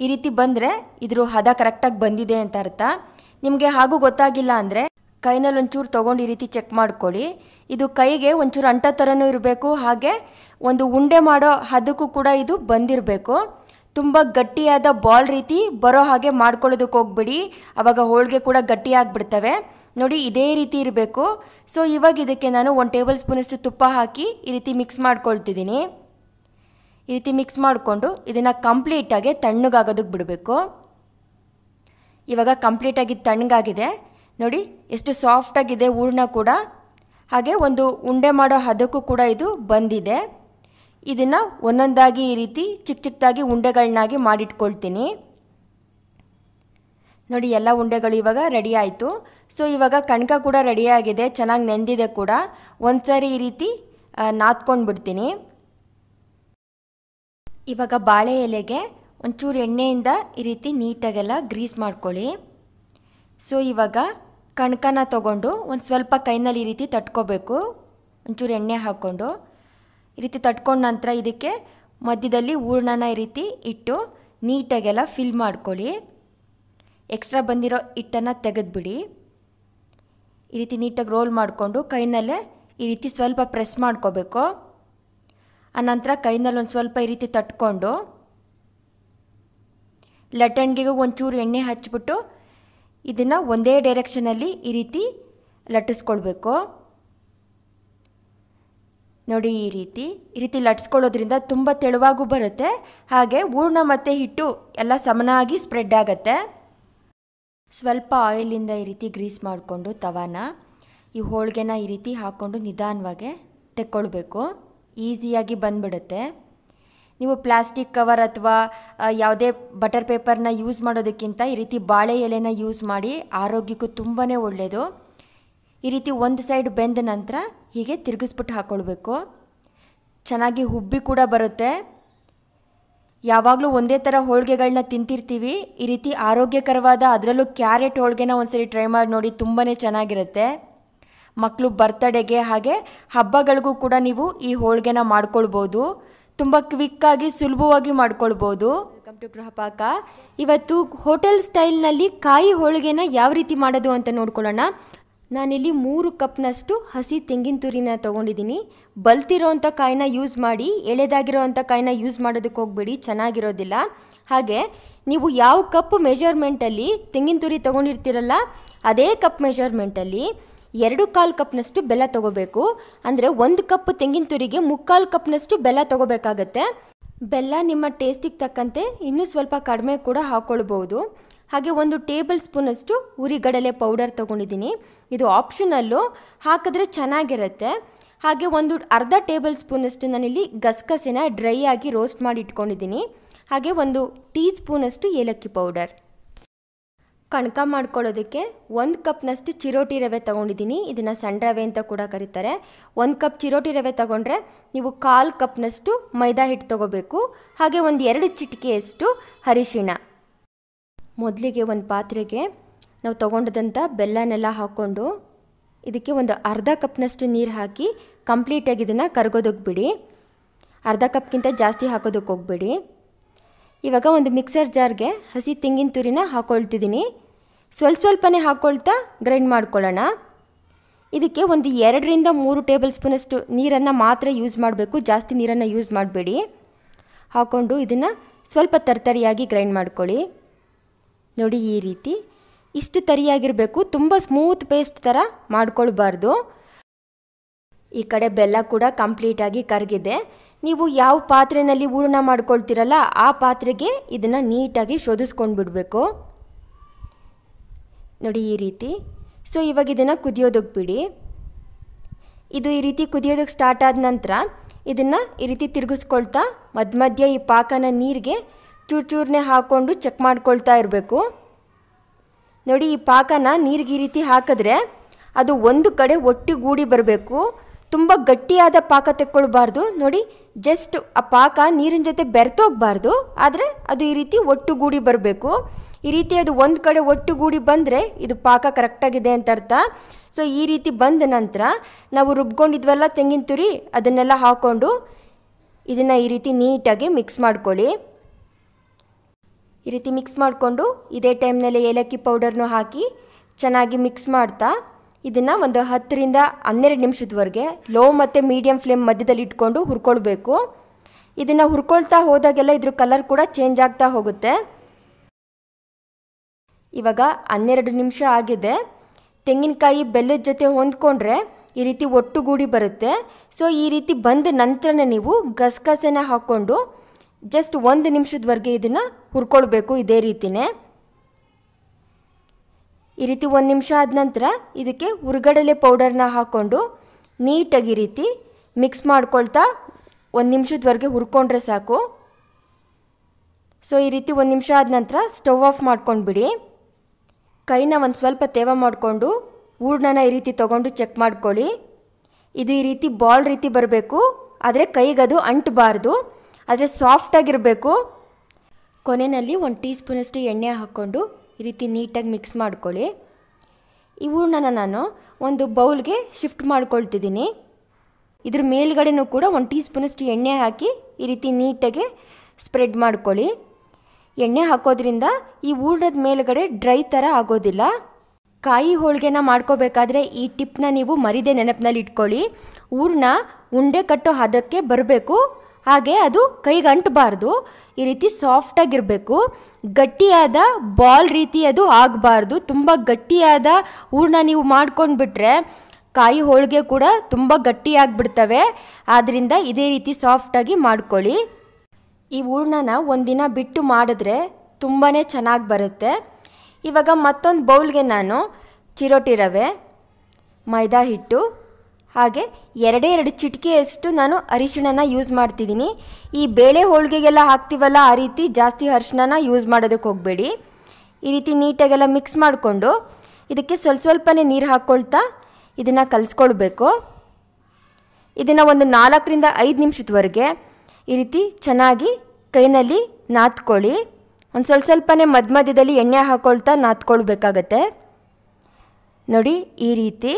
ಈ ರೀತಿ ಬಂದರೆ ಇದ್ರ ಹದ ಕರೆಕ್ಟಾಗಿ ಬಂದಿದೆ ಅಂತ ಅರ್ಥ ನಿಮಗೆ ಹಾಗೂ ಗೊತ್ತಾಗಿಲ್ಲ ಅಂದರೆ ಕೈನಲ್ಲಿ ಒಂಚೂರು ತೊಗೊಂಡು ಈ ರೀತಿ ಚೆಕ್ ಮಾಡ್ಕೊಳ್ಳಿ ಇದು ಕೈಗೆ ಒಂಚೂರು ಅಂಟ ಥರನೂ ಇರಬೇಕು ಹಾಗೆ ಒಂದು ಉಂಡೆ ಮಾಡೋ ಹದಕ್ಕೂ ಕೂಡ ಇದು ಬಂದಿರಬೇಕು ತುಂಬ ಗಟ್ಟಿಯಾದ ಬಾಲ್ ರೀತಿ ಬರೋ ಹಾಗೆ ಮಾಡ್ಕೊಳ್ಳೋದಕ್ಕೆ ಹೋಗ್ಬಿಡಿ ಆವಾಗ ಹೋಳಿಗೆ ಕೂಡ ಗಟ್ಟಿಯಾಗಿಬಿಡ್ತವೆ ನೋಡಿ ಇದೇ ರೀತಿ ಇರಬೇಕು ಸೊ ಇವಾಗ ಇದಕ್ಕೆ ನಾನು ಒಂದು ಟೇಬಲ್ ಸ್ಪೂನಷ್ಟು ತುಪ್ಪ ಹಾಕಿ ಈ ರೀತಿ ಮಿಕ್ಸ್ ಮಾಡ್ಕೊಳ್ತಿದ್ದೀನಿ ಈ ರೀತಿ ಮಿಕ್ಸ್ ಮಾಡಿಕೊಂಡು ಇದನ್ನು ಕಂಪ್ಲೀಟಾಗಿ ತಣ್ಣಗಾಗೋದಕ್ಕೆ ಬಿಡಬೇಕು ಇವಾಗ ಕಂಪ್ಲೀಟಾಗಿ ತಣ್ಣಗಾಗಿದೆ ನೋಡಿ ಎಷ್ಟು ಸಾಫ್ಟಾಗಿದೆ ಹೂರ್ಣ ಕೂಡ ಹಾಗೆ ಒಂದು ಉಂಡೆ ಮಾಡೋ ಹದಕ್ಕೂ ಕೂಡ ಇದು ಬಂದಿದೆ ಇದನ್ನು ಒಂದೊಂದಾಗಿ ಈ ರೀತಿ ಚಿಕ್ಕ ಚಿಕ್ಕದಾಗಿ ಉಂಡೆಗಳನ್ನಾಗಿ ಮಾಡಿಟ್ಕೊಳ್ತೀನಿ ನೋಡಿ ಎಲ್ಲ ಉಂಡೆಗಳು ಇವಾಗ ರೆಡಿ ಆಯಿತು ಸೊ ಇವಾಗ ಕಣಕ ಕೂಡ ರೆಡಿಯಾಗಿದೆ ಚೆನ್ನಾಗಿ ನೆಂದಿದೆ ಕೂಡ ಒಂದು ಸಾರಿ ಈ ರೀತಿ ನಾದ್ಕೊಂಡು ಬಿಡ್ತೀನಿ ಇವಾಗ ಬಾಳೆ ಎಲೆಗೆ ಒಂಚೂರು ಎಣ್ಣೆಯಿಂದ ಈ ರೀತಿ ನೀಟಾಗೆಲ್ಲ ಗ್ರೀಸ್ ಮಾಡ್ಕೊಳ್ಳಿ ಸೊ ಇವಾಗ ಕಣಕನ ತೊಗೊಂಡು ಒಂದು ಸ್ವಲ್ಪ ಕೈನಲ್ಲಿ ಈ ರೀತಿ ತಟ್ಕೋಬೇಕು ಒಂಚೂರು ಎಣ್ಣೆ ಹಾಕ್ಕೊಂಡು ಈ ರೀತಿ ತಟ್ಕೊಂಡ ನಂತರ ಇದಕ್ಕೆ ಮಧ್ಯದಲ್ಲಿ ಹೂರ್ಣನ ಈ ರೀತಿ ಇಟ್ಟು ನೀಟಾಗೆಲ್ಲ ಫಿಲ್ ಮಾಡ್ಕೊಳ್ಳಿ ಎಕ್ಸ್ಟ್ರಾ ಬಂದಿರೋ ಹಿಟ್ಟನ್ನು ತೆಗೆದುಬಿಡಿ ಈ ರೀತಿ ನೀಟಾಗಿ ರೋಲ್ ಮಾಡಿಕೊಂಡು ಕೈನಲ್ಲೇ ಈ ರೀತಿ ಸ್ವಲ್ಪ ಪ್ರೆಸ್ ಮಾಡ್ಕೋಬೇಕು ಆನಂತರ ಕೈನಲ್ಲಿ ಒಂದು ಸ್ವಲ್ಪ ಈ ರೀತಿ ತಟ್ಕೊಂಡು ಲಟ್ಟಣಿಗೆಗೂ ಒಂಚೂರು ಎಣ್ಣೆ ಹಚ್ಚಿಬಿಟ್ಟು ಇದನ್ನು ಒಂದೇ ಡೈರೆಕ್ಷನಲ್ಲಿ ಈ ರೀತಿ ಲಟ್ಟಿಸ್ಕೊಳ್ಬೇಕು ನೋಡಿ ಈ ರೀತಿ ಈ ರೀತಿ ಲಟ್ಸ್ಕೊಳ್ಳೋದ್ರಿಂದ ತುಂಬ ತೆಳುವಾಗೂ ಬರುತ್ತೆ ಹಾಗೆ ಹೂರ್ಣ ಮತ್ತು ಹಿಟ್ಟು ಎಲ್ಲ ಸಮನಾಗಿ ಸ್ಪ್ರೆಡ್ ಆಗುತ್ತೆ ಸ್ವಲ್ಪ ಆಯಿಲಿಂದ ಈ ರೀತಿ ಗ್ರೀಸ್ ಮಾಡಿಕೊಂಡು ತವಾನ ಈ ಹೋಳಿಗೆನ ಈ ರೀತಿ ಹಾಕ್ಕೊಂಡು ನಿಧಾನವಾಗಿ ತೆಕ್ಕೊಳ್ಬೇಕು ಈಸಿಯಾಗಿ ಬಂದ್ಬಿಡುತ್ತೆ ನೀವು ಪ್ಲಾಸ್ಟಿಕ್ ಕವರ್ ಅಥವಾ ಯಾವುದೇ ಬಟರ್ ಪೇಪರ್ನ ಯೂಸ್ ಮಾಡೋದಕ್ಕಿಂತ ಈ ರೀತಿ ಬಾಳೆ ಎಲೆನ ಯೂಸ್ ಮಾಡಿ ಆರೋಗ್ಯಕ್ಕೂ ತುಂಬಾ ಒಳ್ಳೆಯದು ಈ ರೀತಿ ಒಂದು ಸೈಡ್ ಬೆಂದ ನಂತರ ಹೀಗೆ ತಿರುಗಿಸ್ಬಿಟ್ಟು ಹಾಕ್ಕೊಳ್ಬೇಕು ಚೆನ್ನಾಗಿ ಹುಬ್ಬಿ ಕೂಡ ಬರುತ್ತೆ ಯಾವಾಗಲೂ ಒಂದೇ ಥರ ಹೋಳಿಗೆಗಳನ್ನ ತಿಂತಿರ್ತೀವಿ ಈ ರೀತಿ ಆರೋಗ್ಯಕರವಾದ ಅದರಲ್ಲೂ ಕ್ಯಾರೆಟ್ ಹೋಳಿಗೆನ ಸರಿ ಟ್ರೈ ಮಾಡಿ ನೋಡಿ ತುಂಬಾ ಚೆನ್ನಾಗಿರುತ್ತೆ ಮಕ್ಕಳು ಬರ್ತಡೆಗೆ ಹಾಗೆ ಹಬ್ಬಗಳಿಗೂ ಕೂಡ ನೀವು ಈ ಹೋಳಿಗೆನ ಮಾಡ್ಕೊಳ್ಬೋದು ತುಂಬ ಕ್ವಿಕ್ಕಾಗಿ ಸುಲಭವಾಗಿ ಮಾಡ್ಕೊಳ್ಬೋದು ವೆಲ್ಕಮ್ ಟು ಗೃಹಪಾಕ ಇವತ್ತು ಹೋಟೆಲ್ ಸ್ಟೈಲ್ನಲ್ಲಿ ಕಾಯಿ ಹೋಳಿಗೆನ ಯಾವ ರೀತಿ ಮಾಡೋದು ಅಂತ ನೋಡ್ಕೊಳ್ಳೋಣ ನಾನಿಲ್ಲಿ ಮೂರು ಕಪ್ನಷ್ಟು ಹಸಿ ತೆಂಗಿನ ತುರಿನ ತೊಗೊಂಡಿದ್ದೀನಿ ಬಲ್ತಿರೋವಂಥ ಕಾಯಿನ ಯೂಸ್ ಮಾಡಿ ಎಳೆದಾಗಿರೋವಂಥ ಕಾಯಿನ ಯೂಸ್ ಮಾಡೋದಕ್ಕೆ ಹೋಗಬೇಡಿ ಚೆನ್ನಾಗಿರೋದಿಲ್ಲ ಹಾಗೆ ನೀವು ಯಾವ ಕಪ್ ಮೆಷರ್ಮೆಂಟಲ್ಲಿ ತೆಂಗಿನ ತುರಿ ತೊಗೊಂಡಿರ್ತೀರಲ್ಲ ಅದೇ ಕಪ್ ಮೆಷರ್ಮೆಂಟಲ್ಲಿ ಎರಡು ಕಾಲು ಕಪ್ನಷ್ಟು ಬೆಲ್ಲ ತಗೋಬೇಕು ಅಂದರೆ ಒಂದು ಕಪ್ ತೆಂಗಿನ ತುರಿಗೆ ಮುಕ್ಕಾಲು ಕಪ್ನಷ್ಟು ಬೆಲ್ಲ ತಗೋಬೇಕಾಗತ್ತೆ ಬೆಲ್ಲ ನಿಮ್ಮ ಟೇಸ್ಟಿಗೆ ತಕ್ಕಂತೆ ಇನ್ನೂ ಸ್ವಲ್ಪ ಕಡಿಮೆ ಕೂಡ ಹಾಕ್ಕೊಳ್ಬೋದು ಹಾಗೆ ಒಂದು ಟೇಬಲ್ ಸ್ಪೂನಷ್ಟು ಉರಿಗಡಲೆ ಪೌಡರ್ ತೊಗೊಂಡಿದ್ದೀನಿ ಇದು ಆಪ್ಷನಲ್ಲು ಹಾಕಿದ್ರೆ ಚೆನ್ನಾಗಿರುತ್ತೆ ಹಾಗೆ ಒಂದು ಅರ್ಧ ಟೇಬಲ್ ಸ್ಪೂನಷ್ಟು ನಾನಿಲ್ಲಿ ಗಸಗಸೆನ ಡ್ರೈ ಆಗಿ ರೋಸ್ಟ್ ಮಾಡಿ ಇಟ್ಕೊಂಡಿದ್ದೀನಿ ಹಾಗೆ ಒಂದು ಟೀ ಸ್ಪೂನಷ್ಟು ಏಲಕ್ಕಿ ಪೌಡರ್ ಕಣಕ ಮಾಡ್ಕೊಳ್ಳೋದಕ್ಕೆ ಒಂದು ಕಪ್ನಷ್ಟು ಚಿರೋಟಿ ರವೆ ತೊಗೊಂಡಿದ್ದೀನಿ ಇದನ್ನು ಸಣ್ಣ ರವೆ ಅಂತ ಕೂಡ ಕರೀತಾರೆ ಒಂದು ಕಪ್ ಚಿರೋಟಿ ರವೆ ತೊಗೊಂಡ್ರೆ ನೀವು ಕಾಲು ಕಪ್ನಷ್ಟು ಮೈದಾ ಹಿಟ್ಟು ತೊಗೋಬೇಕು ಹಾಗೆ ಒಂದು ಎರಡು ಚಿಟಿಕೆಯಷ್ಟು ಹರಿಶಿಣ ಮೊದಲಿಗೆ ಒಂದು ಪಾತ್ರೆಗೆ ನಾವು ತೊಗೊಂಡದಂಥ ಬೆಲ್ಲನೆಲ್ಲ ಹಾಕ್ಕೊಂಡು ಇದಕ್ಕೆ ಒಂದು ಅರ್ಧ ಕಪ್ನಷ್ಟು ನೀರು ಹಾಕಿ ಕಂಪ್ಲೀಟಾಗಿ ಇದನ್ನು ಕರ್ಗೋದಕ್ಕೆ ಬಿಡಿ ಅರ್ಧ ಕಪ್ಗಿಂತ ಜಾಸ್ತಿ ಹಾಕೋದಕ್ಕೆ ಹೋಗ್ಬೇಡಿ ಇವಾಗ ಒಂದು ಮಿಕ್ಸರ್ ಜಾರ್ಗೆ ಹಸಿ ತೆಂಗಿನ ತುರಿನ ಹಾಕ್ಕೊಳ್ತಿದ್ದೀನಿ ಸ್ವಲ್ಪ ಸ್ವಲ್ಪನೇ ಹಾಕ್ಕೊಳ್ತಾ ಗ್ರೈಂಡ್ ಮಾಡ್ಕೊಳ್ಳೋಣ ಇದಕ್ಕೆ ಒಂದು ಎರಡರಿಂದ ಮೂರು ಟೇಬಲ್ ಸ್ಪೂನಷ್ಟು ನೀರನ್ನು ಮಾತ್ರ ಯೂಸ್ ಮಾಡಬೇಕು ಜಾಸ್ತಿ ನೀರನ್ನು ಯೂಸ್ ಮಾಡಬೇಡಿ ಹಾಕ್ಕೊಂಡು ಇದನ್ನು ಸ್ವಲ್ಪ ತರ್ತರಿಯಾಗಿ ಗ್ರೈಂಡ್ ಮಾಡ್ಕೊಳ್ಳಿ ನೋಡಿ ಈ ರೀತಿ ಇಷ್ಟು ತರಿಯಾಗಿರಬೇಕು ತುಂಬ ಸ್ಮೂತ್ ಪೇಸ್ಟ್ ಥರ ಮಾಡ್ಕೊಳ್ಬಾರ್ದು ಈ ಕಡೆ ಬೆಲ್ಲ ಕೂಡ ಕಂಪ್ಲೀಟಾಗಿ ಕರಗಿದೆ ನೀವು ಯಾವ ಪಾತ್ರೆಯಲ್ಲಿ ಹೂರಣ ಮಾಡ್ಕೊಳ್ತೀರಲ್ಲ ಆ ಪಾತ್ರೆಗೆ ಇದನ್ನು ನೀಟಾಗಿ ಶೋಧಿಸ್ಕೊಂಡು ಬಿಡಬೇಕು ನೋಡಿ ಈ ರೀತಿ ಸೊ ಇವಾಗ ಇದನ್ನು ಕುದಿಯೋದಕ್ಕೆ ಬಿಡಿ ಇದು ಈ ರೀತಿ ಕುದಿಯೋದಕ್ಕೆ ಸ್ಟಾರ್ಟ್ ಆದ ನಂತರ ಇದನ್ನು ಈ ರೀತಿ ತಿರುಗಿಸ್ಕೊಳ್ತಾ ಮಧ್ಯ ಮಧ್ಯ ಈ ಪಾಕನ ನೀರಿಗೆ ಚೂರು ಚೂರನ್ನೇ ಹಾಕ್ಕೊಂಡು ಚೆಕ್ ಮಾಡ್ಕೊಳ್ತಾ ಇರಬೇಕು ನೋಡಿ ಈ ಪಾಕನ ನೀರಿಗೆ ಈ ರೀತಿ ಹಾಕಿದ್ರೆ ಅದು ಒಂದು ಕಡೆ ಒಟ್ಟಿಗೂಡಿ ಬರಬೇಕು ತುಂಬ ಗಟ್ಟಿಯಾದ ಪಾಕ ತೆಕ್ಕೊಳ್ಬಾರ್ದು ನೋಡಿ ಜಸ್ಟ್ ಆ ಪಾಕ ನೀರಿನ ಜೊತೆ ಬೆರ್ತೋಗ್ಬಾರ್ದು ಆದರೆ ಅದು ಈ ರೀತಿ ಒಟ್ಟುಗೂಡಿ ಬರಬೇಕು ಈ ರೀತಿ ಅದು ಒಂದು ಕಡೆ ಒಟ್ಟುಗೂಡಿ ಬಂದರೆ ಇದು ಪಾಕ ಕರೆಕ್ಟಾಗಿದೆ ಅಂತ ಅರ್ಥ ಸೊ ಈ ರೀತಿ ಬಂದ ನಂತರ ನಾವು ರುಬ್ಕೊಂಡಿದ್ವಲ್ಲ ತೆಂಗಿನ ತುರಿ ಅದನ್ನೆಲ್ಲ ಹಾಕ್ಕೊಂಡು ಇದನ್ನು ಈ ರೀತಿ ನೀಟಾಗಿ ಮಿಕ್ಸ್ ಮಾಡ್ಕೊಳ್ಳಿ ಈ ರೀತಿ ಮಿಕ್ಸ್ ಮಾಡಿಕೊಂಡು ಇದೇ ಟೈಮ್ನಲ್ಲಿ ಏಲಕ್ಕಿ ಪೌಡರ್ನು ಹಾಕಿ ಚೆನ್ನಾಗಿ ಮಿಕ್ಸ್ ಮಾಡ್ತಾ ಇದನ್ನು ಒಂದು ಹತ್ತರಿಂದ ಹನ್ನೆರಡು ನಿಮಿಷದವರೆಗೆ ಲೋ ಮತ್ತು ಮೀಡಿಯಂ ಫ್ಲೇಮ್ ಮಧ್ಯದಲ್ಲಿ ಇಟ್ಕೊಂಡು ಹುರ್ಕೊಳ್ಬೇಕು ಇದನ್ನು ಹುರ್ಕೊಳ್ತಾ ಹೋದಾಗೆಲ್ಲ ಇದ್ರ ಕಲರ್ ಕೂಡ ಚೇಂಜ್ ಆಗ್ತಾ ಹೋಗುತ್ತೆ ಇವಾಗ ಹನ್ನೆರಡು ನಿಮಿಷ ಆಗಿದೆ ತೆಂಗಿನಕಾಯಿ ಬೆಲ್ಲದ ಜೊತೆ ಹೊಂದ್ಕೊಂಡ್ರೆ ಈ ರೀತಿ ಒಟ್ಟುಗೂಡಿ ಬರುತ್ತೆ ಸೊ ಈ ರೀತಿ ಬಂದ ನಂತರನೇ ನೀವು ಗಸಗಸೆನ ಹಾಕ್ಕೊಂಡು ಜಸ್ಟ್ ಒಂದು ನಿಮಿಷದವರೆಗೆ ಇದನ್ನು ಹುರ್ಕೊಳ್ಬೇಕು ಇದೇ ರೀತಿನೇ ಈ ರೀತಿ ಒಂದು ನಿಮಿಷ ಆದ ನಂತರ ಇದಕ್ಕೆ ಹುರ್ಗಡಲೆ ಪೌಡರ್ನ ಹಾಕ್ಕೊಂಡು ನೀಟಾಗಿ ರೀತಿ ಮಿಕ್ಸ್ ಮಾಡ್ಕೊಳ್ತಾ ಒಂದು ನಿಮಿಷದವರೆಗೆ ಹುರ್ಕೊಂಡ್ರೆ ಸಾಕು ಸೊ ಈ ರೀತಿ ಒಂದು ನಿಮಿಷ ಆದ ನಂತರ ಸ್ಟವ್ ಆಫ್ ಮಾಡ್ಕೊಂಡ್ಬಿಡಿ ಕೈನ ಒಂದು ಸ್ವಲ್ಪ ತೇವ ಮಾಡಿಕೊಂಡು ಹೂರ್ಣನ ಈ ರೀತಿ ತೊಗೊಂಡು ಚೆಕ್ ಮಾಡ್ಕೊಳ್ಳಿ ಇದು ಈ ರೀತಿ ಬಾಲ್ ರೀತಿ ಬರಬೇಕು ಆದರೆ ಕೈಗೆ ಅದು ಅಂಟಬಾರ್ದು ಆದರೆ ಸಾಫ್ಟಾಗಿರಬೇಕು ಕೊನೆಯಲ್ಲಿ ಒಂದು ಟೀ ಸ್ಪೂನಷ್ಟು ಎಣ್ಣೆ ಹಾಕ್ಕೊಂಡು ಈ ರೀತಿ ನೀಟಾಗಿ ಮಿಕ್ಸ್ ಮಾಡ್ಕೊಳ್ಳಿ ಇವುಗಳನ್ನ ನಾನು ಒಂದು ಬೌಲ್ಗೆ ಶಿಫ್ಟ್ ಮಾಡ್ಕೊಳ್ತಿದ್ದೀನಿ ಇದ್ರ ಮೇಲ್ಗಡೆನೂ ಕೂಡ ಒಂದು ಟೀ ಸ್ಪೂನಷ್ಟು ಎಣ್ಣೆ ಹಾಕಿ ಈ ರೀತಿ ನೀಟಾಗಿ ಸ್ಪ್ರೆಡ್ ಮಾಡ್ಕೊಳ್ಳಿ ಎಣ್ಣೆ ಹಾಕೋದ್ರಿಂದ ಈ ಹೂರ್ಣದ ಮೇಲುಗಡೆ ಡ್ರೈ ಥರ ಆಗೋದಿಲ್ಲ ಕಾಯಿ ಹೋಳಿಗೆನ ಮಾಡ್ಕೋಬೇಕಾದ್ರೆ ಈ ಟಿಪ್ನ ನೀವು ಮರಿದೇ ನೆನಪಿನಲ್ಲಿ ಇಟ್ಕೊಳ್ಳಿ ಹೂರ್ಣ ಉಂಡೆ ಕಟ್ಟೋ ಹದಕ್ಕೆ ಬರಬೇಕು ಹಾಗೆ ಅದು ಕೈಗೆ ಅಂಟಬಾರ್ದು ಈ ರೀತಿ ಸಾಫ್ಟಾಗಿರಬೇಕು ಗಟ್ಟಿಯಾದ ಬಾಲ್ ರೀತಿ ಅದು ಆಗಬಾರ್ದು ತುಂಬ ಗಟ್ಟಿಯಾದ ಹೂರ್ಣ ನೀವು ಬಿಟ್ರೆ ಕಾಯಿ ಹೋಳಿಗೆ ಕೂಡ ತುಂಬ ಗಟ್ಟಿಯಾಗಿಬಿಡ್ತವೆ ಆದ್ದರಿಂದ ಇದೇ ರೀತಿ ಸಾಫ್ಟಾಗಿ ಮಾಡ್ಕೊಳ್ಳಿ ಈ ಹೂರ್ಣನ ಒಂದಿನ ಬಿಟ್ಟು ಮಾಡಿದ್ರೆ ತುಂಬಾ ಚೆನ್ನಾಗಿ ಬರುತ್ತೆ ಇವಾಗ ಮತ್ತೊಂದು ಬೌಲ್ಗೆ ನಾನು ಚಿರೋಟಿ ರವೆ ಮೈದಾ ಹಿಟ್ಟು ಹಾಗೆ ಎರಡೇ ಎರಡು ಚಿಟಿಕೆಯಷ್ಟು ನಾನು ಅರಿಶಿಣನ ಯೂಸ್ ಮಾಡ್ತಿದ್ದೀನಿ ಈ ಬೇಳೆ ಹೋಳಿಗೆಗೆಲ್ಲ ಹಾಕ್ತೀವಲ್ಲ ಆ ರೀತಿ ಜಾಸ್ತಿ ಅರಿಶಿಣನ ಯೂಸ್ ಮಾಡೋದಕ್ಕೆ ಹೋಗಬೇಡಿ ಈ ರೀತಿ ನೀಟಾಗೆಲ್ಲ ಮಿಕ್ಸ್ ಮಾಡಿಕೊಂಡು ಇದಕ್ಕೆ ಸ್ವಲ್ಪ ಸ್ವಲ್ಪನೇ ನೀರು ಹಾಕ್ಕೊಳ್ತಾ ಇದನ್ನು ಕಲಿಸ್ಕೊಳ್ಬೇಕು ಇದನ್ನು ಒಂದು ನಾಲ್ಕರಿಂದ ಐದು ನಿಮಿಷದವರೆಗೆ ಈ ರೀತಿ ಚೆನ್ನಾಗಿ ಕೈನಲ್ಲಿ ನಾತ್ಕೊಳ್ಳಿ ಒಂದು ಸ್ವಲ್ಪ ಸ್ವಲ್ಪನೇ ಮಧ್ಯ ಮಧ್ಯದಲ್ಲಿ ಎಣ್ಣೆ ಹಾಕ್ಕೊಳ್ತಾ ನಾತ್ಕೊಳ್ಬೇಕಾಗತ್ತೆ ನೋಡಿ ಈ ರೀತಿ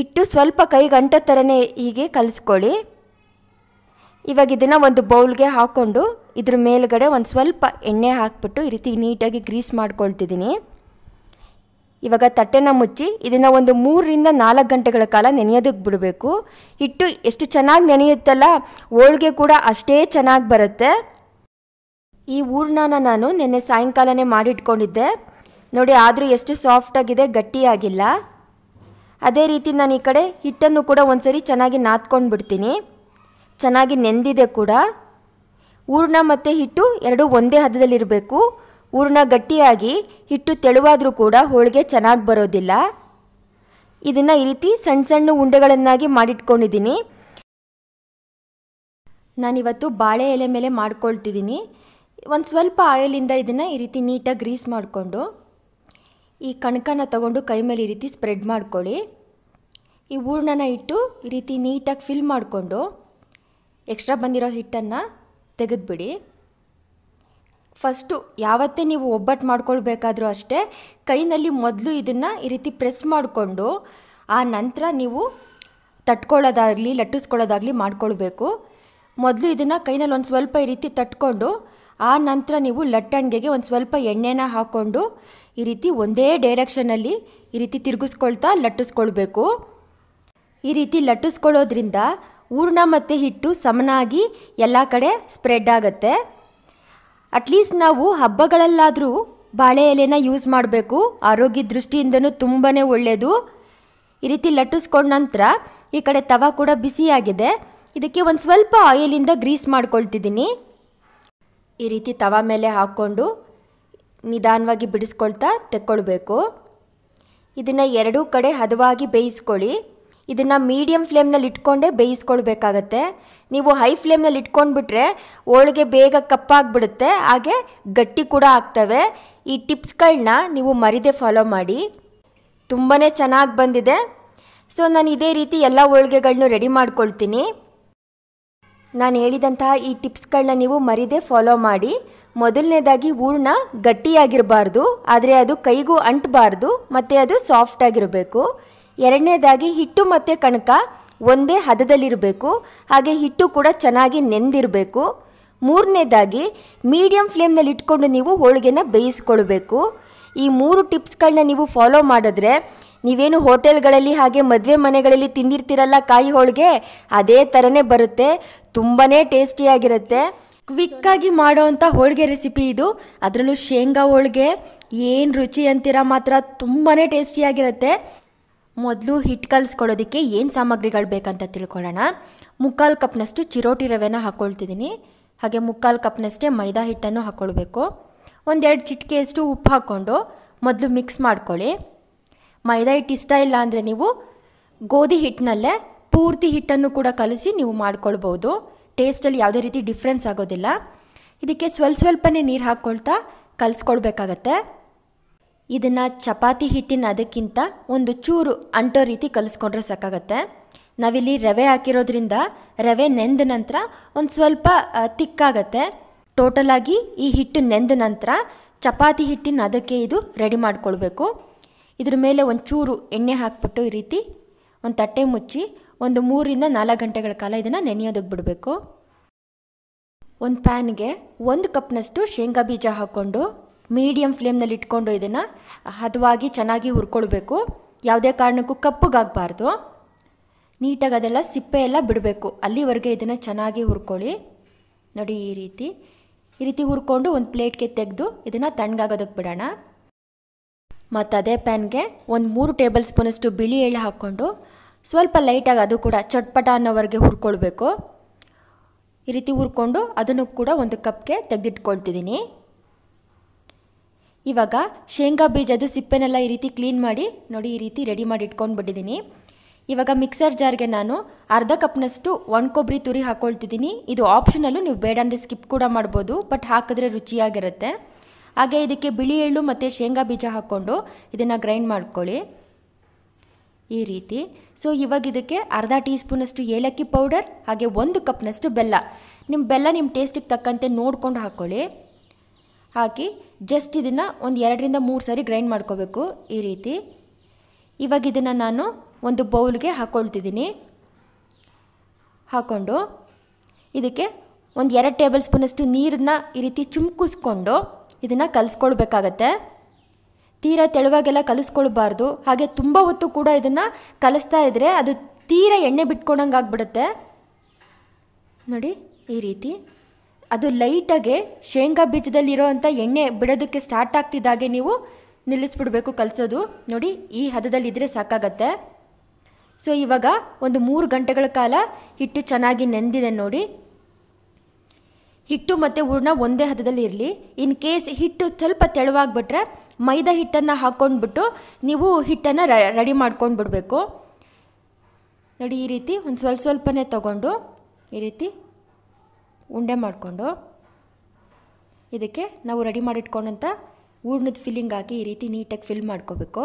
ಇಟ್ಟು ಸ್ವಲ್ಪ ಕೈ ಗಂಟೆ ಥರನೇ ಹೀಗೆ ಕಲಿಸ್ಕೊಳ್ಳಿ ಇವಾಗ ಇದನ್ನು ಒಂದು ಬೌಲ್ಗೆ ಹಾಕ್ಕೊಂಡು ಇದ್ರ ಮೇಲುಗಡೆ ಒಂದು ಸ್ವಲ್ಪ ಎಣ್ಣೆ ಹಾಕ್ಬಿಟ್ಟು ಈ ರೀತಿ ನೀಟಾಗಿ ಗ್ರೀಸ್ ಮಾಡ್ಕೊಳ್ತಿದ್ದೀನಿ ಇವಾಗ ತಟ್ಟೆನ ಮುಚ್ಚಿ ಇದನ್ನು ಒಂದು ಮೂರರಿಂದ ನಾಲ್ಕು ಗಂಟೆಗಳ ಕಾಲ ನೆನೆಯೋದಕ್ಕೆ ಬಿಡಬೇಕು ಹಿಟ್ಟು ಎಷ್ಟು ಚೆನ್ನಾಗಿ ನೆನೆಯುತ್ತಲ್ಲ ಹೋಳಿಗೆ ಕೂಡ ಅಷ್ಟೇ ಚೆನ್ನಾಗಿ ಬರುತ್ತೆ ಈ ಹೂರ್ಣನ ನಾನು ನಿನ್ನೆ ಸಾಯಂಕಾಲನೇ ಮಾಡಿಟ್ಕೊಂಡಿದ್ದೆ ನೋಡಿ ಆದರೂ ಎಷ್ಟು ಸಾಫ್ಟಾಗಿದೆ ಗಟ್ಟಿಯಾಗಿಲ್ಲ ಅದೇ ರೀತಿ ನಾನು ಈ ಕಡೆ ಹಿಟ್ಟನ್ನು ಕೂಡ ಒಂದ್ಸರಿ ಚೆನ್ನಾಗಿ ನಾದ್ಕೊಂಡು ಬಿಡ್ತೀನಿ ಚೆನ್ನಾಗಿ ನೆಂದಿದೆ ಕೂಡ ಹೂರ್ಣ ಮತ್ತು ಹಿಟ್ಟು ಎರಡೂ ಒಂದೇ ಹದದಲ್ಲಿರಬೇಕು ಹೂರ್ಣ ಗಟ್ಟಿಯಾಗಿ ಹಿಟ್ಟು ತೆಳುವಾದರೂ ಕೂಡ ಹೋಳಿಗೆ ಚೆನ್ನಾಗಿ ಬರೋದಿಲ್ಲ ಇದನ್ನು ಈ ರೀತಿ ಸಣ್ಣ ಸಣ್ಣ ಉಂಡೆಗಳನ್ನಾಗಿ ಮಾಡಿಟ್ಕೊಂಡಿದ್ದೀನಿ ನಾನಿವತ್ತು ಬಾಳೆ ಎಲೆ ಮೇಲೆ ಮಾಡ್ಕೊಳ್ತಿದ್ದೀನಿ ಒಂದು ಸ್ವಲ್ಪ ಆಯಿಲಿಂದ ಇದನ್ನು ಈ ರೀತಿ ನೀಟಾಗಿ ಗ್ರೀಸ್ ಮಾಡಿಕೊಂಡು ಈ ಕಣಕನ ತಗೊಂಡು ಕೈ ಮೇಲೆ ಈ ರೀತಿ ಸ್ಪ್ರೆಡ್ ಮಾಡ್ಕೊಳ್ಳಿ ಈ ಹೂರ್ಣನ ಇಟ್ಟು ಈ ರೀತಿ ನೀಟಾಗಿ ಫಿಲ್ ಮಾಡಿಕೊಂಡು ಎಕ್ಸ್ಟ್ರಾ ಬಂದಿರೋ ಹಿಟ್ಟನ್ನು ತೆಗೆದುಬಿಡಿ ಫಸ್ಟು ಯಾವತ್ತೇ ನೀವು ಒಬ್ಬಟ್ಟು ಮಾಡ್ಕೊಳ್ಬೇಕಾದ್ರೂ ಅಷ್ಟೇ ಕೈನಲ್ಲಿ ಮೊದಲು ಇದನ್ನು ಈ ರೀತಿ ಪ್ರೆಸ್ ಮಾಡಿಕೊಂಡು ಆ ನಂತರ ನೀವು ತಟ್ಕೊಳ್ಳೋದಾಗಲಿ ಲಟ್ಟಿಸ್ಕೊಳ್ಳೋದಾಗಲಿ ಮಾಡ್ಕೊಳ್ಬೇಕು ಮೊದಲು ಇದನ್ನು ಕೈನಲ್ಲಿ ಒಂದು ಸ್ವಲ್ಪ ಈ ರೀತಿ ತಟ್ಕೊಂಡು ಆ ನಂತರ ನೀವು ಲಟ್ಟಣಿಗೆಗೆ ಒಂದು ಸ್ವಲ್ಪ ಎಣ್ಣೆನ ಹಾಕ್ಕೊಂಡು ಈ ರೀತಿ ಒಂದೇ ಡೈರೆಕ್ಷನಲ್ಲಿ ಈ ರೀತಿ ತಿರುಗಿಸ್ಕೊಳ್ತಾ ಲಟ್ಟಿಸ್ಕೊಳ್ಬೇಕು ಈ ರೀತಿ ಲಟ್ಟಿಸ್ಕೊಳ್ಳೋದ್ರಿಂದ ಹೂರ್ಣ ಮತ್ತು ಹಿಟ್ಟು ಸಮನಾಗಿ ಎಲ್ಲ ಕಡೆ ಸ್ಪ್ರೆಡ್ ಆಗುತ್ತೆ ಅಟ್ಲೀಸ್ಟ್ ನಾವು ಹಬ್ಬಗಳಲ್ಲಾದರೂ ಬಾಳೆ ಎಲೆನ ಯೂಸ್ ಮಾಡಬೇಕು ಆರೋಗ್ಯ ದೃಷ್ಟಿಯಿಂದನೂ ತುಂಬಾ ಒಳ್ಳೆಯದು ಈ ರೀತಿ ಲಟ್ಟಿಸ್ಕೊಂಡ ನಂತರ ಈ ಕಡೆ ತವ ಕೂಡ ಬಿಸಿಯಾಗಿದೆ ಇದಕ್ಕೆ ಒಂದು ಸ್ವಲ್ಪ ಆಯಿಲಿಂದ ಗ್ರೀಸ್ ಮಾಡ್ಕೊಳ್ತಿದ್ದೀನಿ ಈ ರೀತಿ ತವಾ ಮೇಲೆ ಹಾಕ್ಕೊಂಡು ನಿಧಾನವಾಗಿ ಬಿಡಿಸ್ಕೊಳ್ತಾ ತೆಕ್ಕೊಳ್ಬೇಕು ಇದನ್ನು ಎರಡೂ ಕಡೆ ಹದವಾಗಿ ಬೇಯಿಸ್ಕೊಳ್ಳಿ ಇದನ್ನು ಮೀಡಿಯಮ್ ಫ್ಲೇಮ್ನಲ್ಲಿ ಇಟ್ಕೊಂಡೇ ಬೇಯಿಸ್ಕೊಳ್ಬೇಕಾಗತ್ತೆ ನೀವು ಹೈ ಫ್ಲೇಮ್ನಲ್ಲಿ ಇಟ್ಕೊಂಡ್ಬಿಟ್ರೆ ಹೋಳಿಗೆ ಬೇಗ ಕಪ್ಪಾಗ್ಬಿಡುತ್ತೆ ಹಾಗೆ ಗಟ್ಟಿ ಕೂಡ ಆಗ್ತವೆ ಈ ಟಿಪ್ಸ್ಗಳನ್ನ ನೀವು ಮರಿದೇ ಫಾಲೋ ಮಾಡಿ ತುಂಬಾ ಚೆನ್ನಾಗಿ ಬಂದಿದೆ ಸೊ ನಾನು ಇದೇ ರೀತಿ ಎಲ್ಲ ಹೋಳಿಗೆಗಳನ್ನೂ ರೆಡಿ ಮಾಡ್ಕೊಳ್ತೀನಿ ನಾನು ಹೇಳಿದಂತಹ ಈ ಟಿಪ್ಸ್ಗಳನ್ನ ನೀವು ಮರಿದೆ ಫಾಲೋ ಮಾಡಿ ಮೊದಲನೇದಾಗಿ ಹೂರ್ಣ ಗಟ್ಟಿಯಾಗಿರಬಾರ್ದು ಆದರೆ ಅದು ಕೈಗೂ ಅಂಟಬಾರ್ದು ಮತ್ತು ಅದು ಸಾಫ್ಟ್ ಆಗಿರಬೇಕು ಎರಡನೇದಾಗಿ ಹಿಟ್ಟು ಮತ್ತು ಕಣಕ ಒಂದೇ ಹದದಲ್ಲಿರಬೇಕು ಹಾಗೆ ಹಿಟ್ಟು ಕೂಡ ಚೆನ್ನಾಗಿ ನೆಂದಿರಬೇಕು ಮೂರನೇದಾಗಿ ಮೀಡಿಯಂ ಫ್ಲೇಮ್ನಲ್ಲಿ ಇಟ್ಕೊಂಡು ನೀವು ಹೋಳಿಗೆನ ಬೇಯಿಸ್ಕೊಳ್ಬೇಕು ಈ ಮೂರು ಟಿಪ್ಸ್ಗಳನ್ನ ನೀವು ಫಾಲೋ ಮಾಡಿದ್ರೆ ನೀವೇನು ಹೋಟೆಲ್ಗಳಲ್ಲಿ ಹಾಗೆ ಮದುವೆ ಮನೆಗಳಲ್ಲಿ ತಿಂದಿರ್ತೀರಲ್ಲ ಕಾಯಿ ಹೋಳಿಗೆ ಅದೇ ಥರನೇ ಬರುತ್ತೆ ತುಂಬಾ ಟೇಸ್ಟಿಯಾಗಿರುತ್ತೆ ಕ್ವಿಕ್ಕಾಗಿ ಮಾಡೋವಂಥ ಹೋಳಿಗೆ ರೆಸಿಪಿ ಇದು ಅದರಲ್ಲೂ ಶೇಂಗಾ ಹೋಳಿಗೆ ಏನು ರುಚಿ ಅಂತೀರ ಮಾತ್ರ ತುಂಬಾ ಟೇಸ್ಟಿಯಾಗಿರುತ್ತೆ ಮೊದಲು ಹಿಟ್ಟು ಕಲಿಸ್ಕೊಳ್ಳೋದಕ್ಕೆ ಏನು ಸಾಮಗ್ರಿಗಳು ಬೇಕಂತ ತಿಳ್ಕೊಳ್ಳೋಣ ಮುಕ್ಕಾಲು ಕಪ್ನಷ್ಟು ಚಿರೋಟಿ ರವೆನ ಹಾಕ್ಕೊಳ್ತಿದ್ದೀನಿ ಹಾಗೆ ಮುಕ್ಕಾಲು ಕಪ್ನಷ್ಟೇ ಮೈದಾ ಹಿಟ್ಟನ್ನು ಹಾಕ್ಕೊಳ್ಬೇಕು ಒಂದೆರಡು ಚಿಟಿಕೆಯಷ್ಟು ಉಪ್ಪು ಹಾಕ್ಕೊಂಡು ಮೊದಲು ಮಿಕ್ಸ್ ಮಾಡ್ಕೊಳ್ಳಿ ಮೈದಾ ಹಿಟ್ಟು ಇಷ್ಟ ಇಲ್ಲ ಅಂದರೆ ನೀವು ಗೋಧಿ ಹಿಟ್ಟಿನಲ್ಲೇ ಪೂರ್ತಿ ಹಿಟ್ಟನ್ನು ಕೂಡ ಕಲಸಿ ನೀವು ಮಾಡ್ಕೊಳ್ಬೋದು ಟೇಸ್ಟಲ್ಲಿ ಯಾವುದೇ ರೀತಿ ಡಿಫ್ರೆನ್ಸ್ ಆಗೋದಿಲ್ಲ ಇದಕ್ಕೆ ಸ್ವಲ್ಪ ಸ್ವಲ್ಪನೇ ನೀರು ಹಾಕ್ಕೊಳ್ತಾ ಕಲಿಸ್ಕೊಳ್ಬೇಕಾಗತ್ತೆ ಇದನ್ನು ಚಪಾತಿ ಹಿಟ್ಟಿನ ಅದಕ್ಕಿಂತ ಒಂದು ಚೂರು ಅಂಟೋ ರೀತಿ ಕಲಿಸ್ಕೊಂಡ್ರೆ ಸಾಕಾಗತ್ತೆ ನಾವಿಲ್ಲಿ ರವೆ ಹಾಕಿರೋದ್ರಿಂದ ರವೆ ನೆಂದ ನಂತರ ಒಂದು ಸ್ವಲ್ಪ ತಿಕ್ಕಾಗತ್ತೆ ಟೋಟಲಾಗಿ ಈ ಹಿಟ್ಟು ನೆಂದ ನಂತರ ಚಪಾತಿ ಹಿಟ್ಟಿನ ಅದಕ್ಕೆ ಇದು ರೆಡಿ ಮಾಡ್ಕೊಳ್ಬೇಕು ಇದ್ರ ಮೇಲೆ ಒಂಚೂರು ಎಣ್ಣೆ ಹಾಕಿಬಿಟ್ಟು ಈ ರೀತಿ ಒಂದು ತಟ್ಟೆ ಮುಚ್ಚಿ ಒಂದು ಮೂರಿಂದ ನಾಲ್ಕು ಗಂಟೆಗಳ ಕಾಲ ಇದನ್ನು ನೆನೆಯೋದಕ್ಕೆ ಬಿಡಬೇಕು ಒಂದು ಪ್ಯಾನ್ಗೆ ಒಂದು ಕಪ್ನಷ್ಟು ಶೇಂಗಾ ಬೀಜ ಹಾಕ್ಕೊಂಡು ಮೀಡಿಯಮ್ ಫ್ಲೇಮ್ನಲ್ಲಿ ಇಟ್ಕೊಂಡು ಇದನ್ನು ಹದವಾಗಿ ಚೆನ್ನಾಗಿ ಹುರ್ಕೊಳ್ಬೇಕು ಯಾವುದೇ ಕಾರಣಕ್ಕೂ ಕಪ್ಪಗಾಗಬಾರ್ದು ನೀಟಾಗಿ ಅದೆಲ್ಲ ಸಿಪ್ಪೆ ಎಲ್ಲ ಬಿಡಬೇಕು ಅಲ್ಲಿವರೆಗೆ ಇದನ್ನು ಚೆನ್ನಾಗಿ ಹುರ್ಕೊಳ್ಳಿ ನೋಡಿ ಈ ರೀತಿ ಈ ರೀತಿ ಹುರ್ಕೊಂಡು ಒಂದು ಪ್ಲೇಟ್ಗೆ ತೆಗೆದು ಇದನ್ನು ತಣ್ಣಗಾಗೋದಕ್ಕೆ ಬಿಡೋಣ ಮತ್ತು ಅದೇ ಪ್ಯಾನ್ಗೆ ಒಂದು ಮೂರು ಟೇಬಲ್ ಸ್ಪೂನಷ್ಟು ಬಿಳಿ ಎಳೆ ಹಾಕ್ಕೊಂಡು ಸ್ವಲ್ಪ ಲೈಟಾಗಿ ಅದು ಕೂಡ ಚಟ್ಪಟ ಅನ್ನೋವರೆಗೆ ಹುರ್ಕೊಳ್ಬೇಕು ಈ ರೀತಿ ಹುರ್ಕೊಂಡು ಅದನ್ನು ಕೂಡ ಒಂದು ಕಪ್ಗೆ ತೆಗೆದಿಟ್ಕೊಳ್ತಿದ್ದೀನಿ ಇವಾಗ ಶೇಂಗಾ ಬೀಜದ್ದು ಸಿಪ್ಪೆನೆಲ್ಲ ಈ ರೀತಿ ಕ್ಲೀನ್ ಮಾಡಿ ನೋಡಿ ಈ ರೀತಿ ರೆಡಿ ಮಾಡಿ ಇಟ್ಕೊಂಡು ಬಿಟ್ಟಿದ್ದೀನಿ ಇವಾಗ ಮಿಕ್ಸರ್ ಜಾರ್ಗೆ ನಾನು ಅರ್ಧ ಕಪ್ನಷ್ಟು ಒಣ ಕೊಬ್ಬರಿ ತುರಿ ಹಾಕ್ಕೊಳ್ತಿದ್ದೀನಿ ಇದು ಆಪ್ಷನಲ್ಲೂ ನೀವು ಬೇಡ ಅಂದರೆ ಸ್ಕಿಪ್ ಕೂಡ ಮಾಡ್ಬೋದು ಬಟ್ ಹಾಕಿದ್ರೆ ರುಚಿಯಾಗಿರುತ್ತೆ ಹಾಗೆ ಇದಕ್ಕೆ ಬಿಳಿ ಎಳ್ಳು ಮತ್ತು ಶೇಂಗಾ ಬೀಜ ಹಾಕ್ಕೊಂಡು ಇದನ್ನು ಗ್ರೈಂಡ್ ಮಾಡ್ಕೊಳ್ಳಿ ಈ ರೀತಿ ಸೊ ಇವಾಗ ಇದಕ್ಕೆ ಅರ್ಧ ಟೀ ಸ್ಪೂನಷ್ಟು ಏಲಕ್ಕಿ ಪೌಡರ್ ಹಾಗೆ ಒಂದು ಕಪ್ನಷ್ಟು ಬೆಲ್ಲ ನಿಮ್ಮ ಬೆಲ್ಲ ನಿಮ್ಮ ಟೇಸ್ಟಿಗೆ ತಕ್ಕಂತೆ ನೋಡ್ಕೊಂಡು ಹಾಕ್ಕೊಳ್ಳಿ ಹಾಕಿ ಜಸ್ಟ್ ಇದನ್ನು ಒಂದು ಎರಡರಿಂದ ಮೂರು ಸಾರಿ ಗ್ರೈಂಡ್ ಮಾಡ್ಕೋಬೇಕು ಈ ರೀತಿ ಇವಾಗ ಇದನ್ನು ನಾನು ಒಂದು ಬೌಲ್ಗೆ ಹಾಕ್ಕೊಳ್ತಿದ್ದೀನಿ ಹಾಕ್ಕೊಂಡು ಇದಕ್ಕೆ ಒಂದು ಎರಡು ಟೇಬಲ್ ಸ್ಪೂನಷ್ಟು ನೀರನ್ನ ಈ ರೀತಿ ಚುಮ್ಕಿಸ್ಕೊಂಡು ಇದನ್ನು ಕಲಿಸ್ಕೊಳ್ಬೇಕಾಗತ್ತೆ ತೀರ ತೆಳುವಾಗೆಲ್ಲ ಕಲಿಸ್ಕೊಳ್ಬಾರ್ದು ಹಾಗೆ ತುಂಬ ಹೊತ್ತು ಕೂಡ ಇದನ್ನು ಕಲಿಸ್ತಾ ಇದ್ದರೆ ಅದು ತೀರ ಎಣ್ಣೆ ಬಿಟ್ಕೊಂಡಂಗೆ ಆಗ್ಬಿಡುತ್ತೆ ನೋಡಿ ಈ ರೀತಿ ಅದು ಲೈಟಾಗೆ ಶೇಂಗಾ ಬೀಜದಲ್ಲಿರೋ ಅಂಥ ಎಣ್ಣೆ ಬಿಡೋದಕ್ಕೆ ಸ್ಟಾರ್ಟ್ ಆಗ್ತಿದ್ದಾಗೆ ನೀವು ನಿಲ್ಲಿಸ್ಬಿಡ್ಬೇಕು ಕಲಿಸೋದು ನೋಡಿ ಈ ಹದದಲ್ಲಿದ್ದರೆ ಸಾಕಾಗತ್ತೆ ಸೊ ಇವಾಗ ಒಂದು ಮೂರು ಗಂಟೆಗಳ ಕಾಲ ಹಿಟ್ಟು ಚೆನ್ನಾಗಿ ನೆಂದಿದೆ ನೋಡಿ ಹಿಟ್ಟು ಮತ್ತು ಹೂರ್ಣ ಒಂದೇ ಹದದಲ್ಲಿ ಇರಲಿ ಇನ್ ಕೇಸ್ ಹಿಟ್ಟು ಸ್ವಲ್ಪ ತೆಳುವಾಗಿಬಿಟ್ರೆ ಮೈದಾ ಹಿಟ್ಟನ್ನು ಹಾಕ್ಕೊಂಡ್ಬಿಟ್ಟು ನೀವು ಹಿಟ್ಟನ್ನು ರೆಡಿ ಮಾಡ್ಕೊಂಡು ಬಿಡಬೇಕು ನೋಡಿ ಈ ರೀತಿ ಒಂದು ಸ್ವಲ್ಪ ಸ್ವಲ್ಪನೇ ತಗೊಂಡು ಈ ರೀತಿ ಉಂಡೆ ಮಾಡಿಕೊಂಡು ಇದಕ್ಕೆ ನಾವು ರೆಡಿ ಮಾಡಿಟ್ಕೊಂಡಂಥ ಹೂರ್ಣದ ಫಿಲ್ಲಿಂಗ್ ಹಾಕಿ ಈ ರೀತಿ ನೀಟಾಗಿ ಫಿಲ್ ಮಾಡ್ಕೋಬೇಕು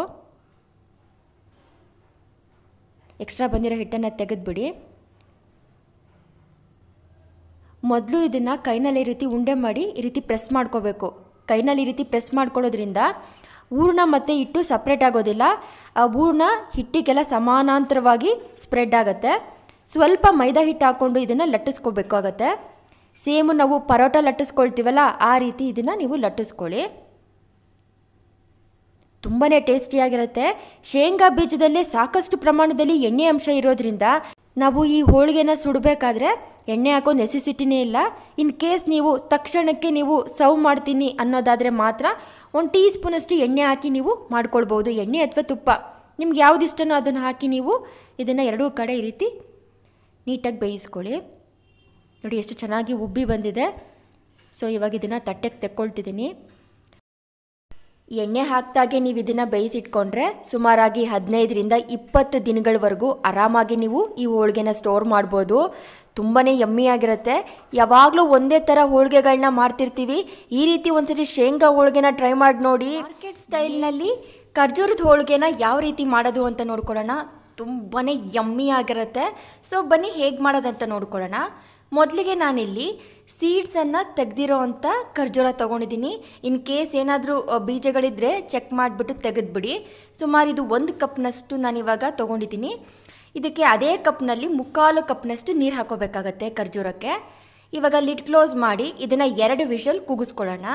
ಎಕ್ಸ್ಟ್ರಾ ಬಂದಿರೋ ಹಿಟ್ಟನ್ನು ತೆಗೆದುಬಿಡಿ ಮೊದಲು ಇದನ್ನು ಕೈನಲ್ಲಿ ಈ ರೀತಿ ಉಂಡೆ ಮಾಡಿ ಈ ರೀತಿ ಪ್ರೆಸ್ ಮಾಡ್ಕೋಬೇಕು ಕೈನಲ್ಲಿ ಈ ರೀತಿ ಪ್ರೆಸ್ ಮಾಡ್ಕೊಳ್ಳೋದ್ರಿಂದ ಹೂರ್ಣ ಮತ್ತು ಹಿಟ್ಟು ಸಪ್ರೇಟ್ ಆಗೋದಿಲ್ಲ ಆ ಹೂರ್ಣ ಹಿಟ್ಟಿಗೆಲ್ಲ ಸಮಾನಾಂತರವಾಗಿ ಸ್ಪ್ರೆಡ್ ಆಗುತ್ತೆ ಸ್ವಲ್ಪ ಮೈದಾ ಹಿಟ್ಟು ಹಾಕ್ಕೊಂಡು ಇದನ್ನು ಲಟ್ಟಿಸ್ಕೋಬೇಕಾಗತ್ತೆ ಸೇಮು ನಾವು ಪರೋಟ ಲಟ್ಟಿಸ್ಕೊಳ್ತೀವಲ್ಲ ಆ ರೀತಿ ಇದನ್ನು ನೀವು ಲಟ್ಟಿಸ್ಕೊಳ್ಳಿ ತುಂಬಾ ಟೇಸ್ಟಿಯಾಗಿರುತ್ತೆ ಶೇಂಗಾ ಬೀಜದಲ್ಲೇ ಸಾಕಷ್ಟು ಪ್ರಮಾಣದಲ್ಲಿ ಎಣ್ಣೆ ಅಂಶ ಇರೋದ್ರಿಂದ ನಾವು ಈ ಹೋಳಿಗೆನ ಸುಡಬೇಕಾದ್ರೆ ಎಣ್ಣೆ ಹಾಕೋ ನೆಸೆಸಿಟಿನೇ ಇಲ್ಲ ಇನ್ ಕೇಸ್ ನೀವು ತಕ್ಷಣಕ್ಕೆ ನೀವು ಸರ್ವ್ ಮಾಡ್ತೀನಿ ಅನ್ನೋದಾದರೆ ಮಾತ್ರ ಒಂದು ಟೀ ಸ್ಪೂನಷ್ಟು ಎಣ್ಣೆ ಹಾಕಿ ನೀವು ಮಾಡ್ಕೊಳ್ಬೋದು ಎಣ್ಣೆ ಅಥವಾ ತುಪ್ಪ ನಿಮ್ಗೆ ಯಾವುದಿಷ್ಟನೋ ಅದನ್ನು ಹಾಕಿ ನೀವು ಇದನ್ನು ಎರಡೂ ಕಡೆ ಈ ರೀತಿ ನೀಟಾಗಿ ಬೇಯಿಸ್ಕೊಳ್ಳಿ ನೋಡಿ ಎಷ್ಟು ಚೆನ್ನಾಗಿ ಉಬ್ಬಿ ಬಂದಿದೆ ಸೊ ಇವಾಗ ಇದನ್ನು ತಟ್ಟೆಗೆ ತೆಕ್ಕೊಳ್ತಿದ್ದೀನಿ ಎಣ್ಣೆ ಹಾಕ್ದಾಗೆ ನೀವು ಇದನ್ನು ಬೇಯಿಸಿಟ್ಕೊಂಡ್ರೆ ಸುಮಾರಾಗಿ ಹದಿನೈದರಿಂದ ಇಪ್ಪತ್ತು ದಿನಗಳವರೆಗೂ ಆರಾಮಾಗಿ ನೀವು ಈ ಹೋಳಿಗೆನ ಸ್ಟೋರ್ ಮಾಡ್ಬೋದು ತುಂಬಾ ಆಗಿರುತ್ತೆ ಯಾವಾಗಲೂ ಒಂದೇ ಥರ ಹೋಳಿಗೆಗಳನ್ನ ಮಾಡ್ತಿರ್ತೀವಿ ಈ ರೀತಿ ಒಂದ್ಸರಿ ಶೇಂಗಾ ಹೋಳಿಗೆನ ಟ್ರೈ ಮಾಡಿ ನೋಡಿ ಮಾರ್ಕೆಟ್ ಸ್ಟೈಲ್ನಲ್ಲಿ ಖರ್ಜೂರದ ಹೋಳಿಗೆನ ಯಾವ ರೀತಿ ಮಾಡೋದು ಅಂತ ನೋಡ್ಕೊಳ್ಳೋಣ ತುಂಬಾ ಆಗಿರುತ್ತೆ ಸೊ ಬನ್ನಿ ಹೇಗೆ ಮಾಡೋದಂತ ನೋಡ್ಕೊಳ್ಳೋಣ ಮೊದಲಿಗೆ ನಾನಿಲ್ಲಿ ಸೀಡ್ಸನ್ನು ತೆಗೆದಿರೋ ಅಂಥ ಖರ್ಜೂರ ತೊಗೊಂಡಿದ್ದೀನಿ ಇನ್ ಕೇಸ್ ಏನಾದರೂ ಬೀಜಗಳಿದ್ದರೆ ಚೆಕ್ ಮಾಡಿಬಿಟ್ಟು ತೆಗೆದುಬಿಡಿ ಸುಮಾರು ಇದು ಒಂದು ಕಪ್ನಷ್ಟು ಇವಾಗ ತೊಗೊಂಡಿದ್ದೀನಿ ಇದಕ್ಕೆ ಅದೇ ಕಪ್ನಲ್ಲಿ ಮುಕ್ಕಾಲು ಕಪ್ನಷ್ಟು ನೀರು ಹಾಕೋಬೇಕಾಗತ್ತೆ ಖರ್ಜೂರಕ್ಕೆ ಇವಾಗ ಲಿಡ್ ಕ್ಲೋಸ್ ಮಾಡಿ ಇದನ್ನು ಎರಡು ವಿಷಲ್ ಕೂಗಿಸ್ಕೊಳ್ಳೋಣ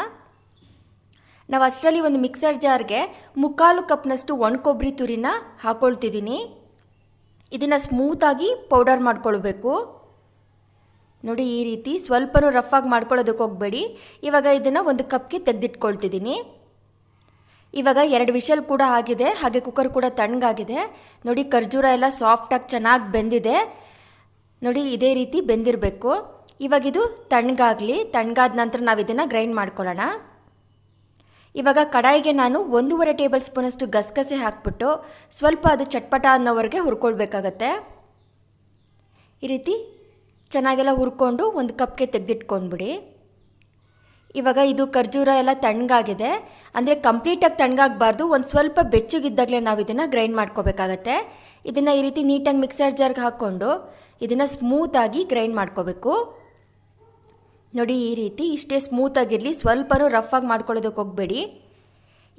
ನಾವು ಅಷ್ಟರಲ್ಲಿ ಒಂದು ಮಿಕ್ಸರ್ ಜಾರ್ಗೆ ಮುಕ್ಕಾಲು ಕಪ್ನಷ್ಟು ಒಣ ಕೊಬ್ಬರಿ ತುರಿನ ಹಾಕ್ಕೊಳ್ತಿದ್ದೀನಿ ಇದನ್ನು ಸ್ಮೂತಾಗಿ ಪೌಡರ್ ಮಾಡ್ಕೊಳ್ಬೇಕು ನೋಡಿ ಈ ರೀತಿ ಸ್ವಲ್ಪನೂ ರಫಾಗಿ ಮಾಡ್ಕೊಳ್ಳೋದಕ್ಕೆ ಹೋಗಬೇಡಿ ಇವಾಗ ಇದನ್ನು ಒಂದು ಕಪ್ಗೆ ತೆಗೆದಿಟ್ಕೊಳ್ತಿದ್ದೀನಿ ಇವಾಗ ಎರಡು ವಿಷಲ್ ಕೂಡ ಆಗಿದೆ ಹಾಗೆ ಕುಕ್ಕರ್ ಕೂಡ ತಣ್ಣಗಾಗಿದೆ ನೋಡಿ ಖರ್ಜೂರ ಎಲ್ಲ ಸಾಫ್ಟಾಗಿ ಚೆನ್ನಾಗಿ ಬೆಂದಿದೆ ನೋಡಿ ಇದೇ ರೀತಿ ಬೆಂದಿರಬೇಕು ಇವಾಗಿದು ತಣ್ಣಗಾಗಲಿ ತಣ್ಣಗಾದ ನಂತರ ನಾವು ಇದನ್ನು ಗ್ರೈಂಡ್ ಮಾಡ್ಕೊಳ್ಳೋಣ ಇವಾಗ ಕಡಾಯಿಗೆ ನಾನು ಒಂದೂವರೆ ಟೇಬಲ್ ಸ್ಪೂನಷ್ಟು ಗಸಗಸೆ ಹಾಕ್ಬಿಟ್ಟು ಸ್ವಲ್ಪ ಅದು ಚಟ್ಪಟ ಅನ್ನೋವರೆಗೆ ಹುರ್ಕೊಳ್ಬೇಕಾಗತ್ತೆ ಈ ರೀತಿ ಚೆನ್ನಾಗೆಲ್ಲ ಹುರ್ಕೊಂಡು ಒಂದು ಕಪ್ಗೆ ತೆಗೆದಿಟ್ಕೊಂಡ್ಬಿಡಿ ಇವಾಗ ಇದು ಖರ್ಜೂರ ಎಲ್ಲ ತಣ್ಣಗಾಗಿದೆ ಅಂದರೆ ಕಂಪ್ಲೀಟಾಗಿ ತಣ್ಣಗಾಗಬಾರ್ದು ಒಂದು ಸ್ವಲ್ಪ ಬೆಚ್ಚಗಿದ್ದಾಗಲೇ ನಾವು ಇದನ್ನು ಗ್ರೈಂಡ್ ಮಾಡ್ಕೋಬೇಕಾಗತ್ತೆ ಇದನ್ನು ಈ ರೀತಿ ನೀಟಾಗಿ ಮಿಕ್ಸರ್ ಜಾರ್ಗೆ ಹಾಕ್ಕೊಂಡು ಇದನ್ನು ಸ್ಮೂತಾಗಿ ಗ್ರೈಂಡ್ ಮಾಡ್ಕೋಬೇಕು ನೋಡಿ ಈ ರೀತಿ ಇಷ್ಟೇ ಸ್ಮೂತಾಗಿರಲಿ ಸ್ವಲ್ಪನೂ ರಫಾಗಿ ಮಾಡ್ಕೊಳ್ಳೋದಕ್ಕೆ ಹೋಗಬೇಡಿ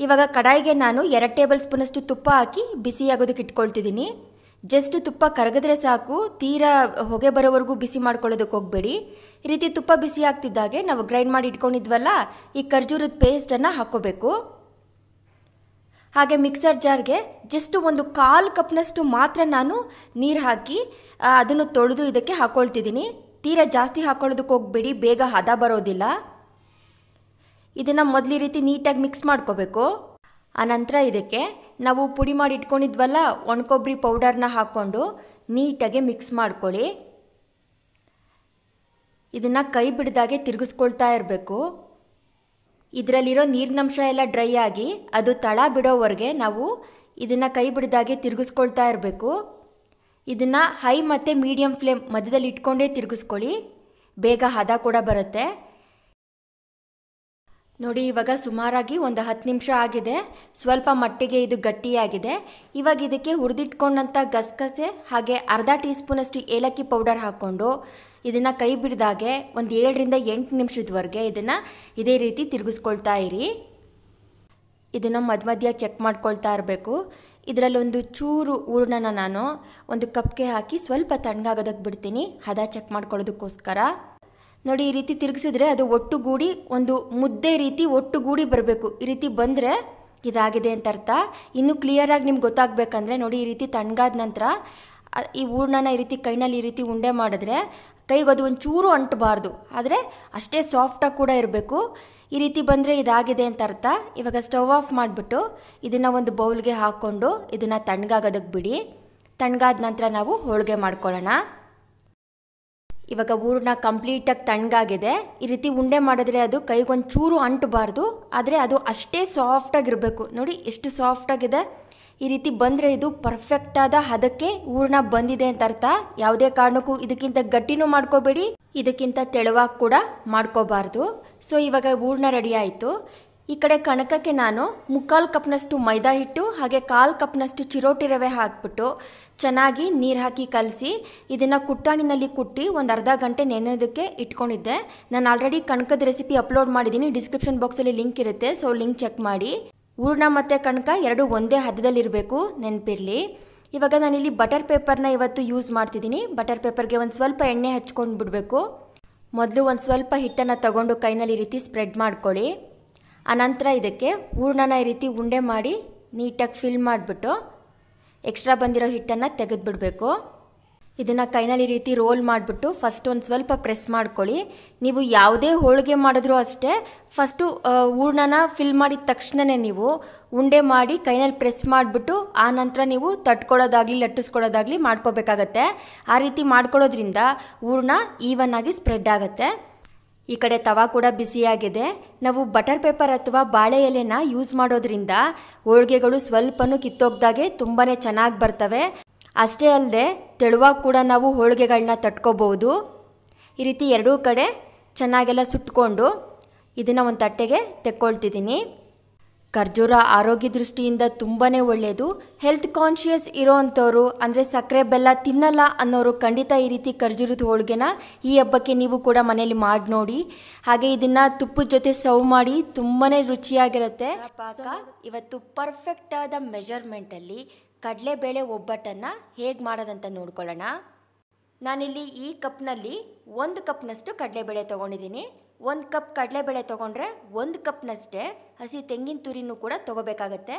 ಇವಾಗ ಕಡಾಯಿಗೆ ನಾನು ಎರಡು ಟೇಬಲ್ ಸ್ಪೂನಷ್ಟು ತುಪ್ಪ ಹಾಕಿ ಬಿಸಿಯಾಗೋದಕ್ಕೆ ಇಟ್ಕೊಳ್ತಿದ್ದೀನಿ ಜಸ್ಟ್ ತುಪ್ಪ ಕರಗಿದ್ರೆ ಸಾಕು ತೀರಾ ಹೊಗೆ ಬರೋವರೆಗೂ ಬಿಸಿ ಮಾಡ್ಕೊಳ್ಳೋದಕ್ಕೆ ಹೋಗಬೇಡಿ ಈ ರೀತಿ ತುಪ್ಪ ಬಿಸಿ ಆಗ್ತಿದ್ದಾಗೆ ನಾವು ಗ್ರೈಂಡ್ ಮಾಡಿ ಇಟ್ಕೊಂಡಿದ್ವಲ್ಲ ಈ ಖರ್ಜೂರದ ಪೇಸ್ಟನ್ನು ಹಾಕ್ಕೋಬೇಕು ಹಾಗೆ ಮಿಕ್ಸರ್ ಜಾರ್ಗೆ ಜಸ್ಟ್ ಒಂದು ಕಾಲು ಕಪ್ನಷ್ಟು ಮಾತ್ರ ನಾನು ನೀರು ಹಾಕಿ ಅದನ್ನು ತೊಳೆದು ಇದಕ್ಕೆ ಹಾಕ್ಕೊಳ್ತಿದ್ದೀನಿ ತೀರ ಜಾಸ್ತಿ ಹಾಕ್ಕೊಳ್ಳೋದಕ್ಕೆ ಹೋಗಬೇಡಿ ಬೇಗ ಹದ ಬರೋದಿಲ್ಲ ಇದನ್ನು ಮೊದಲು ರೀತಿ ನೀಟಾಗಿ ಮಿಕ್ಸ್ ಮಾಡ್ಕೋಬೇಕು ಆನಂತರ ಇದಕ್ಕೆ ನಾವು ಪುಡಿ ಮಾಡಿ ಇಟ್ಕೊಂಡಿದ್ವಲ್ಲ ಒಣಕೊಬ್ಬರಿ ಪೌಡರ್ನ ಹಾಕ್ಕೊಂಡು ನೀಟಾಗಿ ಮಿಕ್ಸ್ ಮಾಡ್ಕೊಳ್ಳಿ ಇದನ್ನು ಕೈ ಬಿಡ್ದಾಗೆ ತಿರುಗಿಸ್ಕೊಳ್ತಾ ಇರಬೇಕು ಇದರಲ್ಲಿರೋ ನೀರಿನಂಶ ಎಲ್ಲ ಡ್ರೈ ಆಗಿ ಅದು ತಳ ಬಿಡೋವರೆಗೆ ನಾವು ಇದನ್ನು ಕೈ ಬಿಡ್ದಾಗೆ ತಿರುಗಿಸ್ಕೊಳ್ತಾ ಇರಬೇಕು ಇದನ್ನು ಹೈ ಮತ್ತು ಮೀಡಿಯಂ ಫ್ಲೇಮ್ ಮಧ್ಯದಲ್ಲಿ ಇಟ್ಕೊಂಡೇ ತಿರುಗಿಸ್ಕೊಳ್ಳಿ ಬೇಗ ಹದ ಕೂಡ ಬರುತ್ತೆ ನೋಡಿ ಇವಾಗ ಸುಮಾರಾಗಿ ಒಂದು ಹತ್ತು ನಿಮಿಷ ಆಗಿದೆ ಸ್ವಲ್ಪ ಮಟ್ಟಿಗೆ ಇದು ಗಟ್ಟಿಯಾಗಿದೆ ಇವಾಗ ಇದಕ್ಕೆ ಹುರಿದಿಟ್ಕೊಂಡಂಥ ಗಸಗಸೆ ಹಾಗೆ ಅರ್ಧ ಟೀ ಸ್ಪೂನಷ್ಟು ಏಲಕ್ಕಿ ಪೌಡರ್ ಹಾಕ್ಕೊಂಡು ಇದನ್ನು ಕೈ ಬಿಡಿದಾಗೆ ಒಂದು ಏಳರಿಂದ ಎಂಟು ನಿಮಿಷದವರೆಗೆ ಇದನ್ನು ಇದೇ ರೀತಿ ತಿರುಗಿಸ್ಕೊಳ್ತಾ ಇರಿ ಇದನ್ನು ಮಧ್ಯ ಮಧ್ಯ ಚೆಕ್ ಮಾಡ್ಕೊಳ್ತಾ ಇರಬೇಕು ಇದರಲ್ಲೊಂದು ಚೂರು ಹೂರ್ಣನ ನಾನು ಒಂದು ಕಪ್ಗೆ ಹಾಕಿ ಸ್ವಲ್ಪ ತಣ್ಣಗಾಗೋದಕ್ಕೆ ಬಿಡ್ತೀನಿ ಹದ ಚೆಕ್ ಮಾಡ್ಕೊಳ್ಳೋದಕ್ಕೋಸ್ಕರ ನೋಡಿ ಈ ರೀತಿ ತಿರುಗಿಸಿದ್ರೆ ಅದು ಒಟ್ಟುಗೂಡಿ ಒಂದು ಮುದ್ದೆ ರೀತಿ ಒಟ್ಟುಗೂಡಿ ಬರಬೇಕು ಈ ರೀತಿ ಬಂದರೆ ಇದಾಗಿದೆ ಅಂತ ಅರ್ಥ ಇನ್ನೂ ಕ್ಲಿಯರಾಗಿ ನಿಮ್ಗೆ ಗೊತ್ತಾಗಬೇಕಂದ್ರೆ ನೋಡಿ ಈ ರೀತಿ ತಣ್ಣಗಾದ ನಂತರ ಈ ಹೂರ್ಣನ ಈ ರೀತಿ ಕೈನಲ್ಲಿ ಈ ರೀತಿ ಉಂಡೆ ಮಾಡಿದ್ರೆ ಕೈಗೆ ಅದು ಚೂರು ಅಂಟಬಾರ್ದು ಆದರೆ ಅಷ್ಟೇ ಸಾಫ್ಟಾಗಿ ಕೂಡ ಇರಬೇಕು ಈ ರೀತಿ ಬಂದರೆ ಇದಾಗಿದೆ ಅಂತ ಅರ್ಥ ಇವಾಗ ಸ್ಟವ್ ಆಫ್ ಮಾಡಿಬಿಟ್ಟು ಇದನ್ನು ಒಂದು ಬೌಲ್ಗೆ ಹಾಕ್ಕೊಂಡು ಇದನ್ನು ತಣ್ಣಗಾಗೋದಕ್ಕೆ ಬಿಡಿ ತಣ್ಣಗಾದ ನಂತರ ನಾವು ಹೋಳಿಗೆ ಮಾಡ್ಕೊಳ್ಳೋಣ ಇವಾಗ ಕಂಪ್ಲೀಟ್ ಕಂಪ್ಲೀಟಾಗಿ ತಣ್ಣಗಾಗಿದೆ ಈ ರೀತಿ ಉಂಡೆ ಮಾಡಿದ್ರೆ ಅದು ಕೈಗೊಂದು ಚೂರು ಅಂಟಬಾರ್ದು ಆದರೆ ಅದು ಅಷ್ಟೇ ಸಾಫ್ಟಾಗಿರಬೇಕು ನೋಡಿ ಎಷ್ಟು ಸಾಫ್ಟಾಗಿದೆ ಈ ರೀತಿ ಬಂದರೆ ಇದು ಪರ್ಫೆಕ್ಟಾದ ಹದಕ್ಕೆ ಹೂರ್ಣ ಬಂದಿದೆ ಅಂತ ಅರ್ಥ ಯಾವುದೇ ಕಾರಣಕ್ಕೂ ಇದಕ್ಕಿಂತ ಗಟ್ಟಿನೂ ಮಾಡ್ಕೋಬೇಡಿ ಇದಕ್ಕಿಂತ ತೆಳುವಾಗಿ ಕೂಡ ಮಾಡ್ಕೋಬಾರ್ದು ಸೊ ಇವಾಗ ಹೂರ್ಣ ರೆಡಿ ಆಯಿತು ಈ ಕಡೆ ಕಣಕಕ್ಕೆ ನಾನು ಮುಕ್ಕಾಲು ಕಪ್ನಷ್ಟು ಮೈದಾ ಹಿಟ್ಟು ಹಾಗೆ ಕಾಲು ಕಪ್ನಷ್ಟು ಚಿರೋಟಿ ರವೆ ಹಾಕ್ಬಿಟ್ಟು ಚೆನ್ನಾಗಿ ನೀರು ಹಾಕಿ ಕಲಸಿ ಇದನ್ನು ಕುಟ್ಟಾಣಿನಲ್ಲಿ ಕುಟ್ಟಿ ಒಂದು ಅರ್ಧ ಗಂಟೆ ನೆನೆಯೋದಕ್ಕೆ ಇಟ್ಕೊಂಡಿದ್ದೆ ನಾನು ಆಲ್ರೆಡಿ ಕಣಕದ ರೆಸಿಪಿ ಅಪ್ಲೋಡ್ ಮಾಡಿದ್ದೀನಿ ಡಿಸ್ಕ್ರಿಪ್ಷನ್ ಬಾಕ್ಸಲ್ಲಿ ಲಿಂಕ್ ಇರುತ್ತೆ ಸೊ ಲಿಂಕ್ ಚೆಕ್ ಮಾಡಿ ಹೂರ್ಣ ಮತ್ತು ಕಣಕ ಎರಡು ಒಂದೇ ಹದದಲ್ಲಿರಬೇಕು ನೆನಪಿರಲಿ ಇವಾಗ ನಾನಿಲ್ಲಿ ಬಟರ್ ಪೇಪರ್ನ ಇವತ್ತು ಯೂಸ್ ಮಾಡ್ತಿದ್ದೀನಿ ಬಟರ್ ಪೇಪರ್ಗೆ ಒಂದು ಸ್ವಲ್ಪ ಎಣ್ಣೆ ಹಚ್ಕೊಂಡು ಬಿಡಬೇಕು ಮೊದಲು ಒಂದು ಸ್ವಲ್ಪ ಹಿಟ್ಟನ್ನು ತಗೊಂಡು ಕೈನಲ್ಲಿ ರೀತಿ ಸ್ಪ್ರೆಡ್ ಮಾಡ್ಕೊಳ್ಳಿ ಆನಂತರ ಇದಕ್ಕೆ ಹೂರ್ಣನ ಈ ರೀತಿ ಉಂಡೆ ಮಾಡಿ ನೀಟಾಗಿ ಫಿಲ್ ಮಾಡಿಬಿಟ್ಟು ಎಕ್ಸ್ಟ್ರಾ ಬಂದಿರೋ ಹಿಟ್ಟನ್ನು ತೆಗೆದುಬಿಡಬೇಕು ಇದನ್ನು ಕೈನಲ್ಲಿ ಈ ರೀತಿ ರೋಲ್ ಮಾಡಿಬಿಟ್ಟು ಫಸ್ಟ್ ಒಂದು ಸ್ವಲ್ಪ ಪ್ರೆಸ್ ಮಾಡ್ಕೊಳ್ಳಿ ನೀವು ಯಾವುದೇ ಹೋಳಿಗೆ ಮಾಡಿದ್ರೂ ಅಷ್ಟೇ ಫಸ್ಟು ಹೂರ್ಣನ ಫಿಲ್ ಮಾಡಿದ ತಕ್ಷಣವೇ ನೀವು ಉಂಡೆ ಮಾಡಿ ಕೈನಲ್ಲಿ ಪ್ರೆಸ್ ಮಾಡಿಬಿಟ್ಟು ಆ ನಂತರ ನೀವು ತಟ್ಕೊಳ್ಳೋದಾಗಲಿ ಲಟ್ಟಿಸ್ಕೊಳ್ಳೋದಾಗಲಿ ಮಾಡ್ಕೋಬೇಕಾಗತ್ತೆ ಆ ರೀತಿ ಮಾಡ್ಕೊಳ್ಳೋದ್ರಿಂದ ಹೂರ್ಣ ಈವನ್ ಆಗಿ ಸ್ಪ್ರೆಡ್ ಆಗುತ್ತೆ ಈ ಕಡೆ ತವಾ ಕೂಡ ಬಿಸಿಯಾಗಿದೆ ನಾವು ಬಟರ್ ಪೇಪರ್ ಅಥವಾ ಬಾಳೆ ಎಲೆನ ಯೂಸ್ ಮಾಡೋದ್ರಿಂದ ಹೋಳಿಗೆಗಳು ಸ್ವಲ್ಪನೂ ಕಿತ್ತೋಗ್ದಾಗೆ ತುಂಬಾ ಚೆನ್ನಾಗಿ ಬರ್ತವೆ ಅಷ್ಟೇ ಅಲ್ಲದೆ ತೆಳುವಾಗ ಕೂಡ ನಾವು ಹೋಳಿಗೆಗಳನ್ನ ತಟ್ಕೋಬಹುದು ಈ ರೀತಿ ಎರಡೂ ಕಡೆ ಚೆನ್ನಾಗೆಲ್ಲ ಸುಟ್ಕೊಂಡು ಇದನ್ನು ಒಂದು ತಟ್ಟೆಗೆ ತೆಕ್ಕೊಳ್ತಿದ್ದೀನಿ ಖರ್ಜೂರ ಆರೋಗ್ಯ ದೃಷ್ಟಿಯಿಂದ ತುಂಬಾ ಒಳ್ಳೆಯದು ಹೆಲ್ತ್ ಕಾನ್ಷಿಯಸ್ ಇರೋ ಅಂಥವ್ರು ಅಂದರೆ ಸಕ್ಕರೆ ಬೆಲ್ಲ ತಿನ್ನಲ್ಲ ಅನ್ನೋರು ಖಂಡಿತ ಈ ರೀತಿ ಖರ್ಜೂರದ ಹೋಳಿಗೆನ ಈ ಹಬ್ಬಕ್ಕೆ ನೀವು ಕೂಡ ಮನೇಲಿ ಮಾಡಿ ನೋಡಿ ಹಾಗೆ ಇದನ್ನು ತುಪ್ಪದ ಜೊತೆ ಸರ್ವ್ ಮಾಡಿ ತುಂಬಾ ರುಚಿಯಾಗಿರುತ್ತೆ ಪಾಕ ಇವತ್ತು ಪರ್ಫೆಕ್ಟ್ ಆದ ಮೆಜರ್ಮೆಂಟಲ್ಲಿ ಕಡಲೆಬೇಳೆ ಒಬ್ಬಟ್ಟನ್ನು ಹೇಗೆ ಮಾಡೋದಂತ ನೋಡ್ಕೊಳ್ಳೋಣ ನಾನಿಲ್ಲಿ ಈ ಕಪ್ನಲ್ಲಿ ಒಂದು ಕಪ್ನಷ್ಟು ಕಡಲೆಬೇಳೆ ತೊಗೊಂಡಿದ್ದೀನಿ ಒಂದು ಕಪ್ ಕಡಲೆಬೇಳೆ ತೊಗೊಂಡ್ರೆ ಒಂದು ಕಪ್ನಷ್ಟೇ ಹಸಿ ತೆಂಗಿನ ತುರಿನೂ ಕೂಡ ತೊಗೋಬೇಕಾಗತ್ತೆ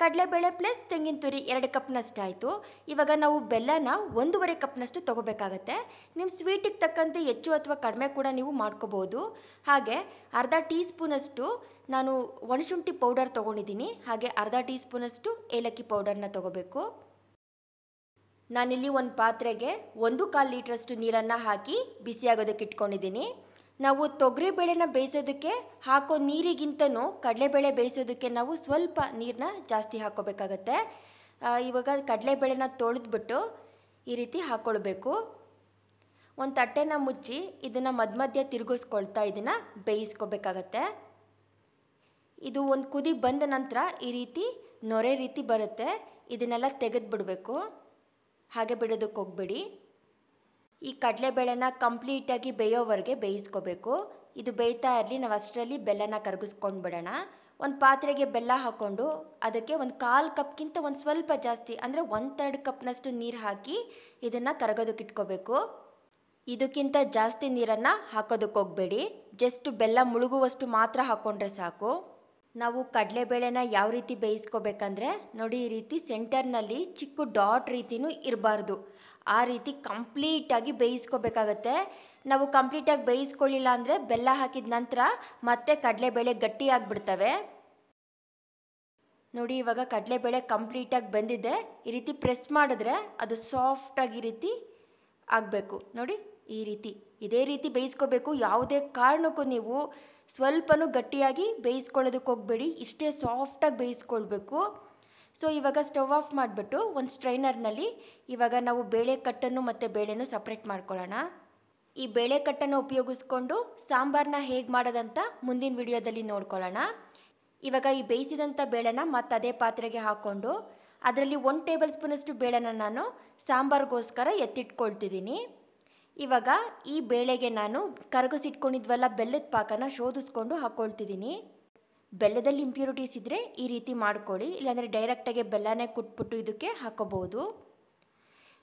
ಕಡಲೆಬೇಳೆ ಪ್ಲಸ್ ತೆಂಗಿನ ತುರಿ ಎರಡು ಕಪ್ನಷ್ಟು ಆಯಿತು ಇವಾಗ ನಾವು ಬೆಲ್ಲನ ಒಂದೂವರೆ ಕಪ್ನಷ್ಟು ತೊಗೋಬೇಕಾಗತ್ತೆ ನಿಮ್ಮ ಸ್ವೀಟಿಗೆ ತಕ್ಕಂತೆ ಹೆಚ್ಚು ಅಥವಾ ಕಡಿಮೆ ಕೂಡ ನೀವು ಮಾಡ್ಕೋಬೋದು ಹಾಗೆ ಅರ್ಧ ಟೀ ಸ್ಪೂನಷ್ಟು ನಾನು ಒಣಶುಂಠಿ ಪೌಡರ್ ತೊಗೊಂಡಿದ್ದೀನಿ ಹಾಗೆ ಅರ್ಧ ಟೀ ಸ್ಪೂನಷ್ಟು ಏಲಕ್ಕಿ ಪೌಡರ್ನ ತೊಗೋಬೇಕು ನಾನಿಲ್ಲಿ ಒಂದು ಪಾತ್ರೆಗೆ ಒಂದು ಕಾಲು ಲೀಟ್ರಷ್ಟು ನೀರನ್ನು ಹಾಕಿ ಬಿಸಿಯಾಗೋದಕ್ಕೆ ಇಟ್ಕೊಂಡಿದ್ದೀನಿ ನಾವು ತೊಗರಿ ಬೇಳೆನ ಬೇಯಿಸೋದಕ್ಕೆ ಹಾಕೋ ನೀರಿಗಿಂತಲೂ ಕಡಲೆಬೇಳೆ ಬೇಯಿಸೋದಕ್ಕೆ ನಾವು ಸ್ವಲ್ಪ ನೀರನ್ನ ಜಾಸ್ತಿ ಹಾಕ್ಕೋಬೇಕಾಗತ್ತೆ ಇವಾಗ ಕಡಲೆಬೇಳೆನ ತೊಳೆದ್ಬಿಟ್ಟು ಈ ರೀತಿ ಹಾಕ್ಕೊಳ್ಬೇಕು ಒಂದು ತಟ್ಟೆನ ಮುಚ್ಚಿ ಇದನ್ನು ಮಧ್ಯ ಮಧ್ಯ ತಿರುಗಿಸ್ಕೊಳ್ತಾ ಇದನ್ನು ಬೇಯಿಸ್ಕೋಬೇಕಾಗತ್ತೆ ಇದು ಒಂದು ಕುದಿ ಬಂದ ನಂತರ ಈ ರೀತಿ ನೊರೆ ರೀತಿ ಬರುತ್ತೆ ಇದನ್ನೆಲ್ಲ ಬಿಡಬೇಕು ಹಾಗೆ ಬಿಡೋದಕ್ಕೆ ಹೋಗಬೇಡಿ ಈ ಬೇಳೆನ ಕಂಪ್ಲೀಟಾಗಿ ಬೇಯೋವರೆಗೆ ಬೇಯಿಸ್ಕೋಬೇಕು ಇದು ಬೇಯ್ತಾ ಇರಲಿ ನಾವು ಅಷ್ಟರಲ್ಲಿ ಬೆಲ್ಲನ ಕರಗಿಸ್ಕೊಂಡು ಒಂದು ಪಾತ್ರೆಗೆ ಬೆಲ್ಲ ಹಾಕ್ಕೊಂಡು ಅದಕ್ಕೆ ಒಂದು ಕಾಲು ಕಪ್ಗಿಂತ ಒಂದು ಸ್ವಲ್ಪ ಜಾಸ್ತಿ ಅಂದರೆ ಒನ್ ತರ್ಡ್ ಕಪ್ನಷ್ಟು ನೀರು ಹಾಕಿ ಇದನ್ನು ಕರಗೋದಕ್ಕೆ ಇಟ್ಕೋಬೇಕು ಇದಕ್ಕಿಂತ ಜಾಸ್ತಿ ನೀರನ್ನು ಹಾಕೋದಕ್ಕೆ ಹೋಗಬೇಡಿ ಜಸ್ಟ್ ಬೆಲ್ಲ ಮುಳುಗುವಷ್ಟು ಮಾತ್ರ ಹಾಕ್ಕೊಂಡ್ರೆ ಸಾಕು ನಾವು ಕಡಲೆಬೇಳೆನ ಯಾವ ರೀತಿ ಬೇಯಿಸ್ಕೋಬೇಕಂದ್ರೆ ನೋಡಿ ಈ ರೀತಿ ಸೆಂಟರ್ನಲ್ಲಿ ಚಿಕ್ಕ ಡಾಟ್ ರೀತಿನೂ ಇರಬಾರ್ದು ಆ ರೀತಿ ಕಂಪ್ಲೀಟಾಗಿ ಬೇಯಿಸ್ಕೋಬೇಕಾಗತ್ತೆ ನಾವು ಕಂಪ್ಲೀಟಾಗಿ ಬೇಯಿಸ್ಕೊಳ್ಳಿಲ್ಲ ಅಂದರೆ ಬೆಲ್ಲ ಹಾಕಿದ ನಂತರ ಮತ್ತೆ ಕಡಲೆಬೇಳೆ ಗಟ್ಟಿಯಾಗಿಬಿಡ್ತವೆ ನೋಡಿ ಇವಾಗ ಕಡಲೆಬೇಳೆ ಕಂಪ್ಲೀಟಾಗಿ ಬೆಂದಿದೆ ಈ ರೀತಿ ಪ್ರೆಸ್ ಮಾಡಿದ್ರೆ ಅದು ಸಾಫ್ಟಾಗಿ ಈ ರೀತಿ ಆಗಬೇಕು ನೋಡಿ ಈ ರೀತಿ ಇದೇ ರೀತಿ ಬೇಯಿಸ್ಕೋಬೇಕು ಯಾವುದೇ ಕಾರಣಕ್ಕೂ ನೀವು ಸ್ವಲ್ಪನೂ ಗಟ್ಟಿಯಾಗಿ ಬೇಯಿಸ್ಕೊಳ್ಳೋದಕ್ಕೆ ಹೋಗಬೇಡಿ ಇಷ್ಟೇ ಸಾಫ್ಟಾಗಿ ಬೇಯಿಸ್ಕೊಳ್ಬೇಕು ಸೊ ಇವಾಗ ಸ್ಟವ್ ಆಫ್ ಮಾಡಿಬಿಟ್ಟು ಒಂದು ಸ್ಟ್ರೈನರ್ನಲ್ಲಿ ಇವಾಗ ನಾವು ಬೇಳೆ ಕಟ್ಟನ್ನು ಮತ್ತು ಬೇಳೆನೂ ಸಪ್ರೇಟ್ ಮಾಡ್ಕೊಳ್ಳೋಣ ಈ ಬೇಳೆ ಕಟ್ಟನ್ನು ಉಪಯೋಗಿಸ್ಕೊಂಡು ಸಾಂಬಾರನ್ನ ಹೇಗೆ ಮಾಡೋದಂತ ಮುಂದಿನ ವಿಡಿಯೋದಲ್ಲಿ ನೋಡ್ಕೊಳ್ಳೋಣ ಇವಾಗ ಈ ಬೇಯಿಸಿದಂಥ ಬೇಳೆನ ಮತ್ತು ಅದೇ ಪಾತ್ರೆಗೆ ಹಾಕ್ಕೊಂಡು ಅದರಲ್ಲಿ ಒನ್ ಟೇಬಲ್ ಸ್ಪೂನಷ್ಟು ಬೇಳೆನ ನಾನು ಸಾಂಬಾರಿಗೋಸ್ಕರ ಎತ್ತಿಟ್ಕೊಳ್ತಿದ್ದೀನಿ ಇವಾಗ ಈ ಬೇಳೆಗೆ ನಾನು ಕರಗಿಸಿಟ್ಕೊಂಡಿದ್ವಲ್ಲ ಬೆಲ್ಲದ ಪಾಕನ ಶೋಧಿಸ್ಕೊಂಡು ಹಾಕ್ಕೊಳ್ತಿದ್ದೀನಿ ಬೆಲ್ಲದಲ್ಲಿ ಇಂಪ್ಯೂರಿಟೀಸ್ ಇದ್ದರೆ ಈ ರೀತಿ ಮಾಡ್ಕೊಳ್ಳಿ ಇಲ್ಲಾಂದರೆ ಡೈರೆಕ್ಟಾಗಿ ಬೆಲ್ಲನೇ ಕುಟ್ಬಿಟ್ಟು ಇದಕ್ಕೆ ಹಾಕೋಬೋದು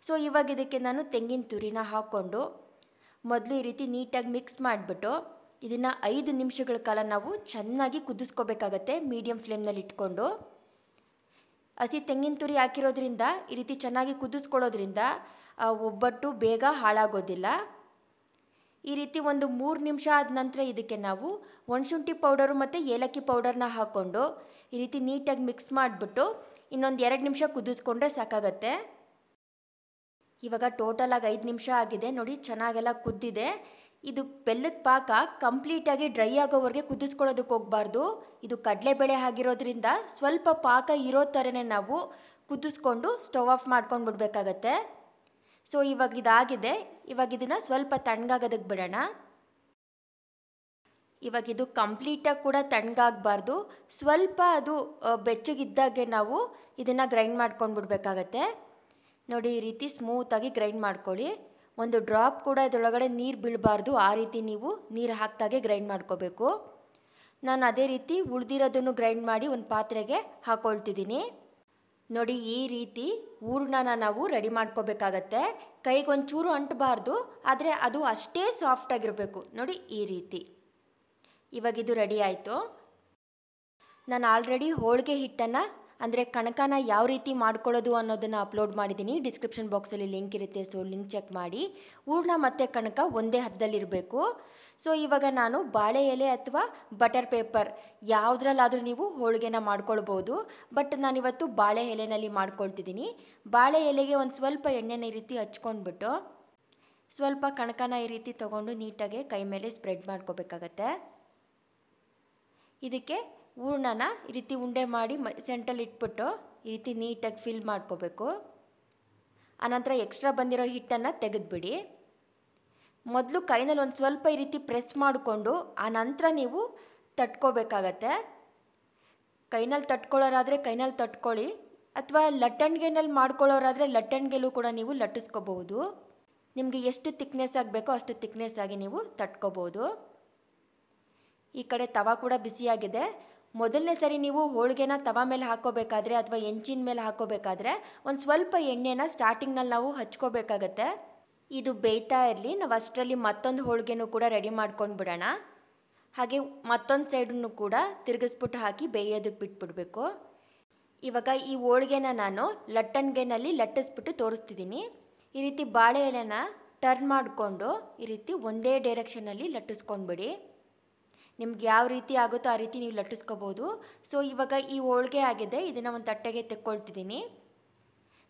ಸೊ ಇವಾಗ ಇದಕ್ಕೆ ನಾನು ತೆಂಗಿನ ತುರಿನ ಹಾಕ್ಕೊಂಡು ಮೊದಲು ಈ ರೀತಿ ನೀಟಾಗಿ ಮಿಕ್ಸ್ ಮಾಡಿಬಿಟ್ಟು ಇದನ್ನು ಐದು ನಿಮಿಷಗಳ ಕಾಲ ನಾವು ಚೆನ್ನಾಗಿ ಕುದಿಸ್ಕೋಬೇಕಾಗತ್ತೆ ಮೀಡಿಯಮ್ ಫ್ಲೇಮ್ನಲ್ಲಿ ಇಟ್ಕೊಂಡು ಹಸಿ ತೆಂಗಿನ ತುರಿ ಹಾಕಿರೋದ್ರಿಂದ ಈ ರೀತಿ ಚೆನ್ನಾಗಿ ಕುದಿಸ್ಕೊಳ್ಳೋದ್ರಿಂದ ಒಬ್ಬಟ್ಟು ಬೇಗ ಹಾಳಾಗೋದಿಲ್ಲ ಈ ರೀತಿ ಒಂದು ಮೂರು ನಿಮಿಷ ಆದ ನಂತರ ಇದಕ್ಕೆ ನಾವು ಒಣಶುಂಠಿ ಪೌಡರು ಮತ್ತು ಏಲಕ್ಕಿ ಪೌಡರ್ನ ಹಾಕ್ಕೊಂಡು ಈ ರೀತಿ ನೀಟಾಗಿ ಮಿಕ್ಸ್ ಮಾಡಿಬಿಟ್ಟು ಇನ್ನೊಂದು ಎರಡು ನಿಮಿಷ ಕುದಿಸ್ಕೊಂಡ್ರೆ ಸಾಕಾಗತ್ತೆ ಇವಾಗ ಟೋಟಲ್ ಆಗಿ ಐದು ನಿಮಿಷ ಆಗಿದೆ ನೋಡಿ ಚೆನ್ನಾಗೆಲ್ಲ ಕುದ್ದಿದೆ ಇದು ಬೆಲ್ಲದ ಪಾಕ ಕಂಪ್ಲೀಟಾಗಿ ಡ್ರೈ ಆಗೋವರೆಗೆ ಕುದಿಸ್ಕೊಳ್ಳೋದಕ್ಕೆ ಹೋಗ್ಬಾರ್ದು ಇದು ಕಡಲೆಬೇಳೆ ಆಗಿರೋದ್ರಿಂದ ಸ್ವಲ್ಪ ಪಾಕ ಇರೋ ಥರನೇ ನಾವು ಕುದಿಸ್ಕೊಂಡು ಸ್ಟವ್ ಆಫ್ ಮಾಡ್ಕೊಂಡು ಬಿಡಬೇಕಾಗತ್ತೆ ಸೊ ಇವಾಗ ಇದಾಗಿದೆ ಇವಾಗ ಇದನ್ನ ಸ್ವಲ್ಪ ತಣ್ಣಗಾಗೋದಕ್ಕೆ ಬಿಡೋಣ ಇವಾಗ ಇದು ಕಂಪ್ಲೀಟಾಗಿ ಕೂಡ ತಣ್ಣಗಾಗಬಾರ್ದು ಸ್ವಲ್ಪ ಅದು ಬೆಚ್ಚಗಿದ್ದಾಗೆ ನಾವು ಇದನ್ನು ಗ್ರೈಂಡ್ ಮಾಡ್ಕೊಂಡು ಬಿಡಬೇಕಾಗತ್ತೆ ನೋಡಿ ಈ ರೀತಿ ಸ್ಮೂತಾಗಿ ಗ್ರೈಂಡ್ ಮಾಡ್ಕೊಳ್ಳಿ ಒಂದು ಡ್ರಾಪ್ ಕೂಡ ಇದರೊಳಗಡೆ ನೀರು ಬೀಳಬಾರ್ದು ಆ ರೀತಿ ನೀವು ನೀರು ಹಾಕ್ತಾಗೆ ಗ್ರೈಂಡ್ ಮಾಡ್ಕೋಬೇಕು ನಾನು ಅದೇ ರೀತಿ ಉಳಿದಿರೋದನ್ನು ಗ್ರೈಂಡ್ ಮಾಡಿ ಒಂದು ಪಾತ್ರೆಗೆ ಹಾಕ್ಕೊಳ್ತಿದ್ದೀನಿ ನೋಡಿ ಈ ರೀತಿ ಹೂರ್ಣನ ನಾವು ರೆಡಿ ಮಾಡ್ಕೋಬೇಕಾಗತ್ತೆ ಕೈಗೊಂಚೂರು ಅಂಟಬಾರ್ದು ಆದರೆ ಅದು ಅಷ್ಟೇ ಆಗಿರಬೇಕು ನೋಡಿ ಈ ರೀತಿ ಇವಾಗ ಇದು ರೆಡಿ ಆಯಿತು ನಾನು ಆಲ್ರೆಡಿ ಹೋಳಿಗೆ ಹಿಟ್ಟನ್ನು ಅಂದರೆ ಕಣಕನ ಯಾವ ರೀತಿ ಮಾಡ್ಕೊಳ್ಳೋದು ಅನ್ನೋದನ್ನು ಅಪ್ಲೋಡ್ ಮಾಡಿದ್ದೀನಿ ಡಿಸ್ಕ್ರಿಪ್ಷನ್ ಬಾಕ್ಸಲ್ಲಿ ಲಿಂಕ್ ಇರುತ್ತೆ ಸೊ ಲಿಂಕ್ ಚೆಕ್ ಮಾಡಿ ಹೂರ್ಣ ಮತ್ತು ಕಣಕ ಒಂದೇ ಹದ್ದಲ್ಲಿರಬೇಕು ಸೊ ಇವಾಗ ನಾನು ಬಾಳೆ ಎಲೆ ಅಥವಾ ಬಟರ್ ಪೇಪರ್ ಯಾವುದ್ರಲ್ಲಾದರೂ ನೀವು ಹೋಳಿಗೆನ ಮಾಡ್ಕೊಳ್ಬೋದು ಬಟ್ ನಾನಿವತ್ತು ಬಾಳೆ ಎಲೆನಲ್ಲಿ ಮಾಡ್ಕೊಳ್ತಿದ್ದೀನಿ ಬಾಳೆ ಎಲೆಗೆ ಒಂದು ಸ್ವಲ್ಪ ಎಣ್ಣೆನ ಈ ರೀತಿ ಹಚ್ಕೊಂಡ್ಬಿಟ್ಟು ಸ್ವಲ್ಪ ಕಣಕನ ಈ ರೀತಿ ತಗೊಂಡು ನೀಟಾಗಿ ಕೈ ಮೇಲೆ ಸ್ಪ್ರೆಡ್ ಮಾಡ್ಕೋಬೇಕಾಗತ್ತೆ ಇದಕ್ಕೆ ಹೂರ್ಣನ ಈ ರೀತಿ ಉಂಡೆ ಮಾಡಿ ಮ ಸೆಂಟಲ್ಲಿ ಇಟ್ಬಿಟ್ಟು ಈ ರೀತಿ ನೀಟಾಗಿ ಫಿಲ್ ಮಾಡ್ಕೋಬೇಕು ಆನಂತರ ಎಕ್ಸ್ಟ್ರಾ ಬಂದಿರೋ ಹಿಟ್ಟನ್ನು ತೆಗೆದುಬಿಡಿ ಮೊದಲು ಕೈನಲ್ಲಿ ಒಂದು ಸ್ವಲ್ಪ ಈ ರೀತಿ ಪ್ರೆಸ್ ಮಾಡಿಕೊಂಡು ಆ ನಂತರ ನೀವು ತಟ್ಕೋಬೇಕಾಗತ್ತೆ ಕೈನಲ್ಲಿ ತಟ್ಕೊಳ್ಳೋರಾದರೆ ಕೈನಲ್ಲಿ ತಟ್ಕೊಳ್ಳಿ ಅಥವಾ ಲಟ್ಟಣಿಗೆನಲ್ಲಿ ಮಾಡ್ಕೊಳ್ಳೋರಾದರೆ ಲಟ್ಟಣ್ಗೆಲ್ಲೂ ಕೂಡ ನೀವು ಲಟ್ಟಿಸ್ಕೋಬಹುದು ನಿಮಗೆ ಎಷ್ಟು ತಿಕ್ನೆಸ್ ಆಗಬೇಕೋ ಅಷ್ಟು ತಿಕ್ನೆಸ್ ಆಗಿ ನೀವು ತಟ್ಕೋಬಹುದು ಈ ಕಡೆ ತವಾ ಕೂಡ ಬಿಸಿಯಾಗಿದೆ ಮೊದಲನೇ ಸರಿ ನೀವು ಹೋಳಿಗೆನ ತವ ಮೇಲೆ ಹಾಕ್ಕೋಬೇಕಾದ್ರೆ ಅಥವಾ ಹೆಂಚಿನ ಮೇಲೆ ಹಾಕೋಬೇಕಾದ್ರೆ ಒಂದು ಸ್ವಲ್ಪ ಎಣ್ಣೆನ ಸ್ಟಾರ್ಟಿಂಗ್ನಲ್ಲಿ ನಾವು ಹಚ್ಕೋಬೇಕಾಗತ್ತೆ ಇದು ಬೇಯ್ತಾ ಇರಲಿ ನಾವು ಅಷ್ಟರಲ್ಲಿ ಮತ್ತೊಂದು ಹೋಳಿಗೆನೂ ಕೂಡ ರೆಡಿ ಮಾಡ್ಕೊಂಡು ಬಿಡೋಣ ಹಾಗೆ ಮತ್ತೊಂದು ಸೈಡನ್ನು ಕೂಡ ತಿರುಗಿಸ್ಬಿಟ್ಟು ಹಾಕಿ ಬೇಯೋದಕ್ಕೆ ಬಿಟ್ಬಿಡ್ಬೇಕು ಇವಾಗ ಈ ಹೋಳಿಗೆನ ನಾನು ಲಟ್ಟನ್ಗೆನಲ್ಲಿ ಲಟ್ಟಿಸ್ಬಿಟ್ಟು ತೋರಿಸ್ತಿದ್ದೀನಿ ಈ ರೀತಿ ಬಾಳೆ ಎಲೆನ ಟರ್ನ್ ಮಾಡಿಕೊಂಡು ಈ ರೀತಿ ಒಂದೇ ಡೈರೆಕ್ಷನಲ್ಲಿ ಲಟ್ಟಿಸ್ಕೊಂಡ್ಬಿಡಿ ನಿಮ್ಗೆ ಯಾವ ರೀತಿ ಆಗುತ್ತೋ ಆ ರೀತಿ ನೀವು ಲಟ್ಟಿಸ್ಕೋಬೋದು ಸೊ ಇವಾಗ ಈ ಹೋಳಿಗೆ ಆಗಿದೆ ಇದನ್ನು ಒಂದು ತಟ್ಟೆಗೆ ತೆಕ್ಕೊಳ್ತಿದ್ದೀನಿ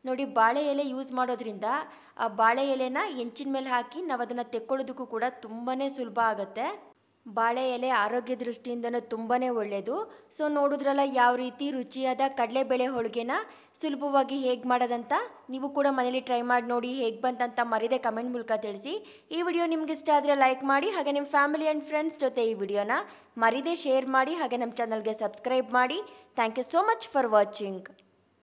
ನೋಡಿ ಬಾಳೆ ಎಲೆ ಯೂಸ್ ಮಾಡೋದ್ರಿಂದ ಆ ಬಾಳೆ ಎಲೆನ ಹೆಂಚಿನ ಮೇಲೆ ಹಾಕಿ ನಾವು ಅದನ್ನು ತೆಕ್ಕೊಳ್ಳೋದಕ್ಕೂ ಕೂಡ ತುಂಬಾ ಸುಲಭ ಆಗುತ್ತೆ ಬಾಳೆ ಎಲೆ ಆರೋಗ್ಯ ದೃಷ್ಟಿಯಿಂದನೂ ತುಂಬಾ ಒಳ್ಳೆಯದು ಸೊ ನೋಡಿದ್ರಲ್ಲ ಯಾವ ರೀತಿ ರುಚಿಯಾದ ಕಡಲೆಬೇಳೆ ಹೋಳಿಗೆನ ಸುಲಭವಾಗಿ ಹೇಗೆ ಮಾಡೋದಂತ ನೀವು ಕೂಡ ಮನೇಲಿ ಟ್ರೈ ಮಾಡಿ ನೋಡಿ ಹೇಗೆ ಬಂತಂತ ಮರೀದೆ ಕಮೆಂಟ್ ಮೂಲಕ ತಿಳಿಸಿ ಈ ವಿಡಿಯೋ ನಿಮ್ಗೆ ಇಷ್ಟ ಆದರೆ ಲೈಕ್ ಮಾಡಿ ಹಾಗೆ ನಿಮ್ಮ ಫ್ಯಾಮಿಲಿ ಆ್ಯಂಡ್ ಫ್ರೆಂಡ್ಸ್ ಜೊತೆ ಈ ವಿಡಿಯೋನ ಮರೀದೆ ಶೇರ್ ಮಾಡಿ ಹಾಗೆ ನಮ್ಮ ಚಾನಲ್ಗೆ ಸಬ್ಸ್ಕ್ರೈಬ್ ಮಾಡಿ thank you so much for watching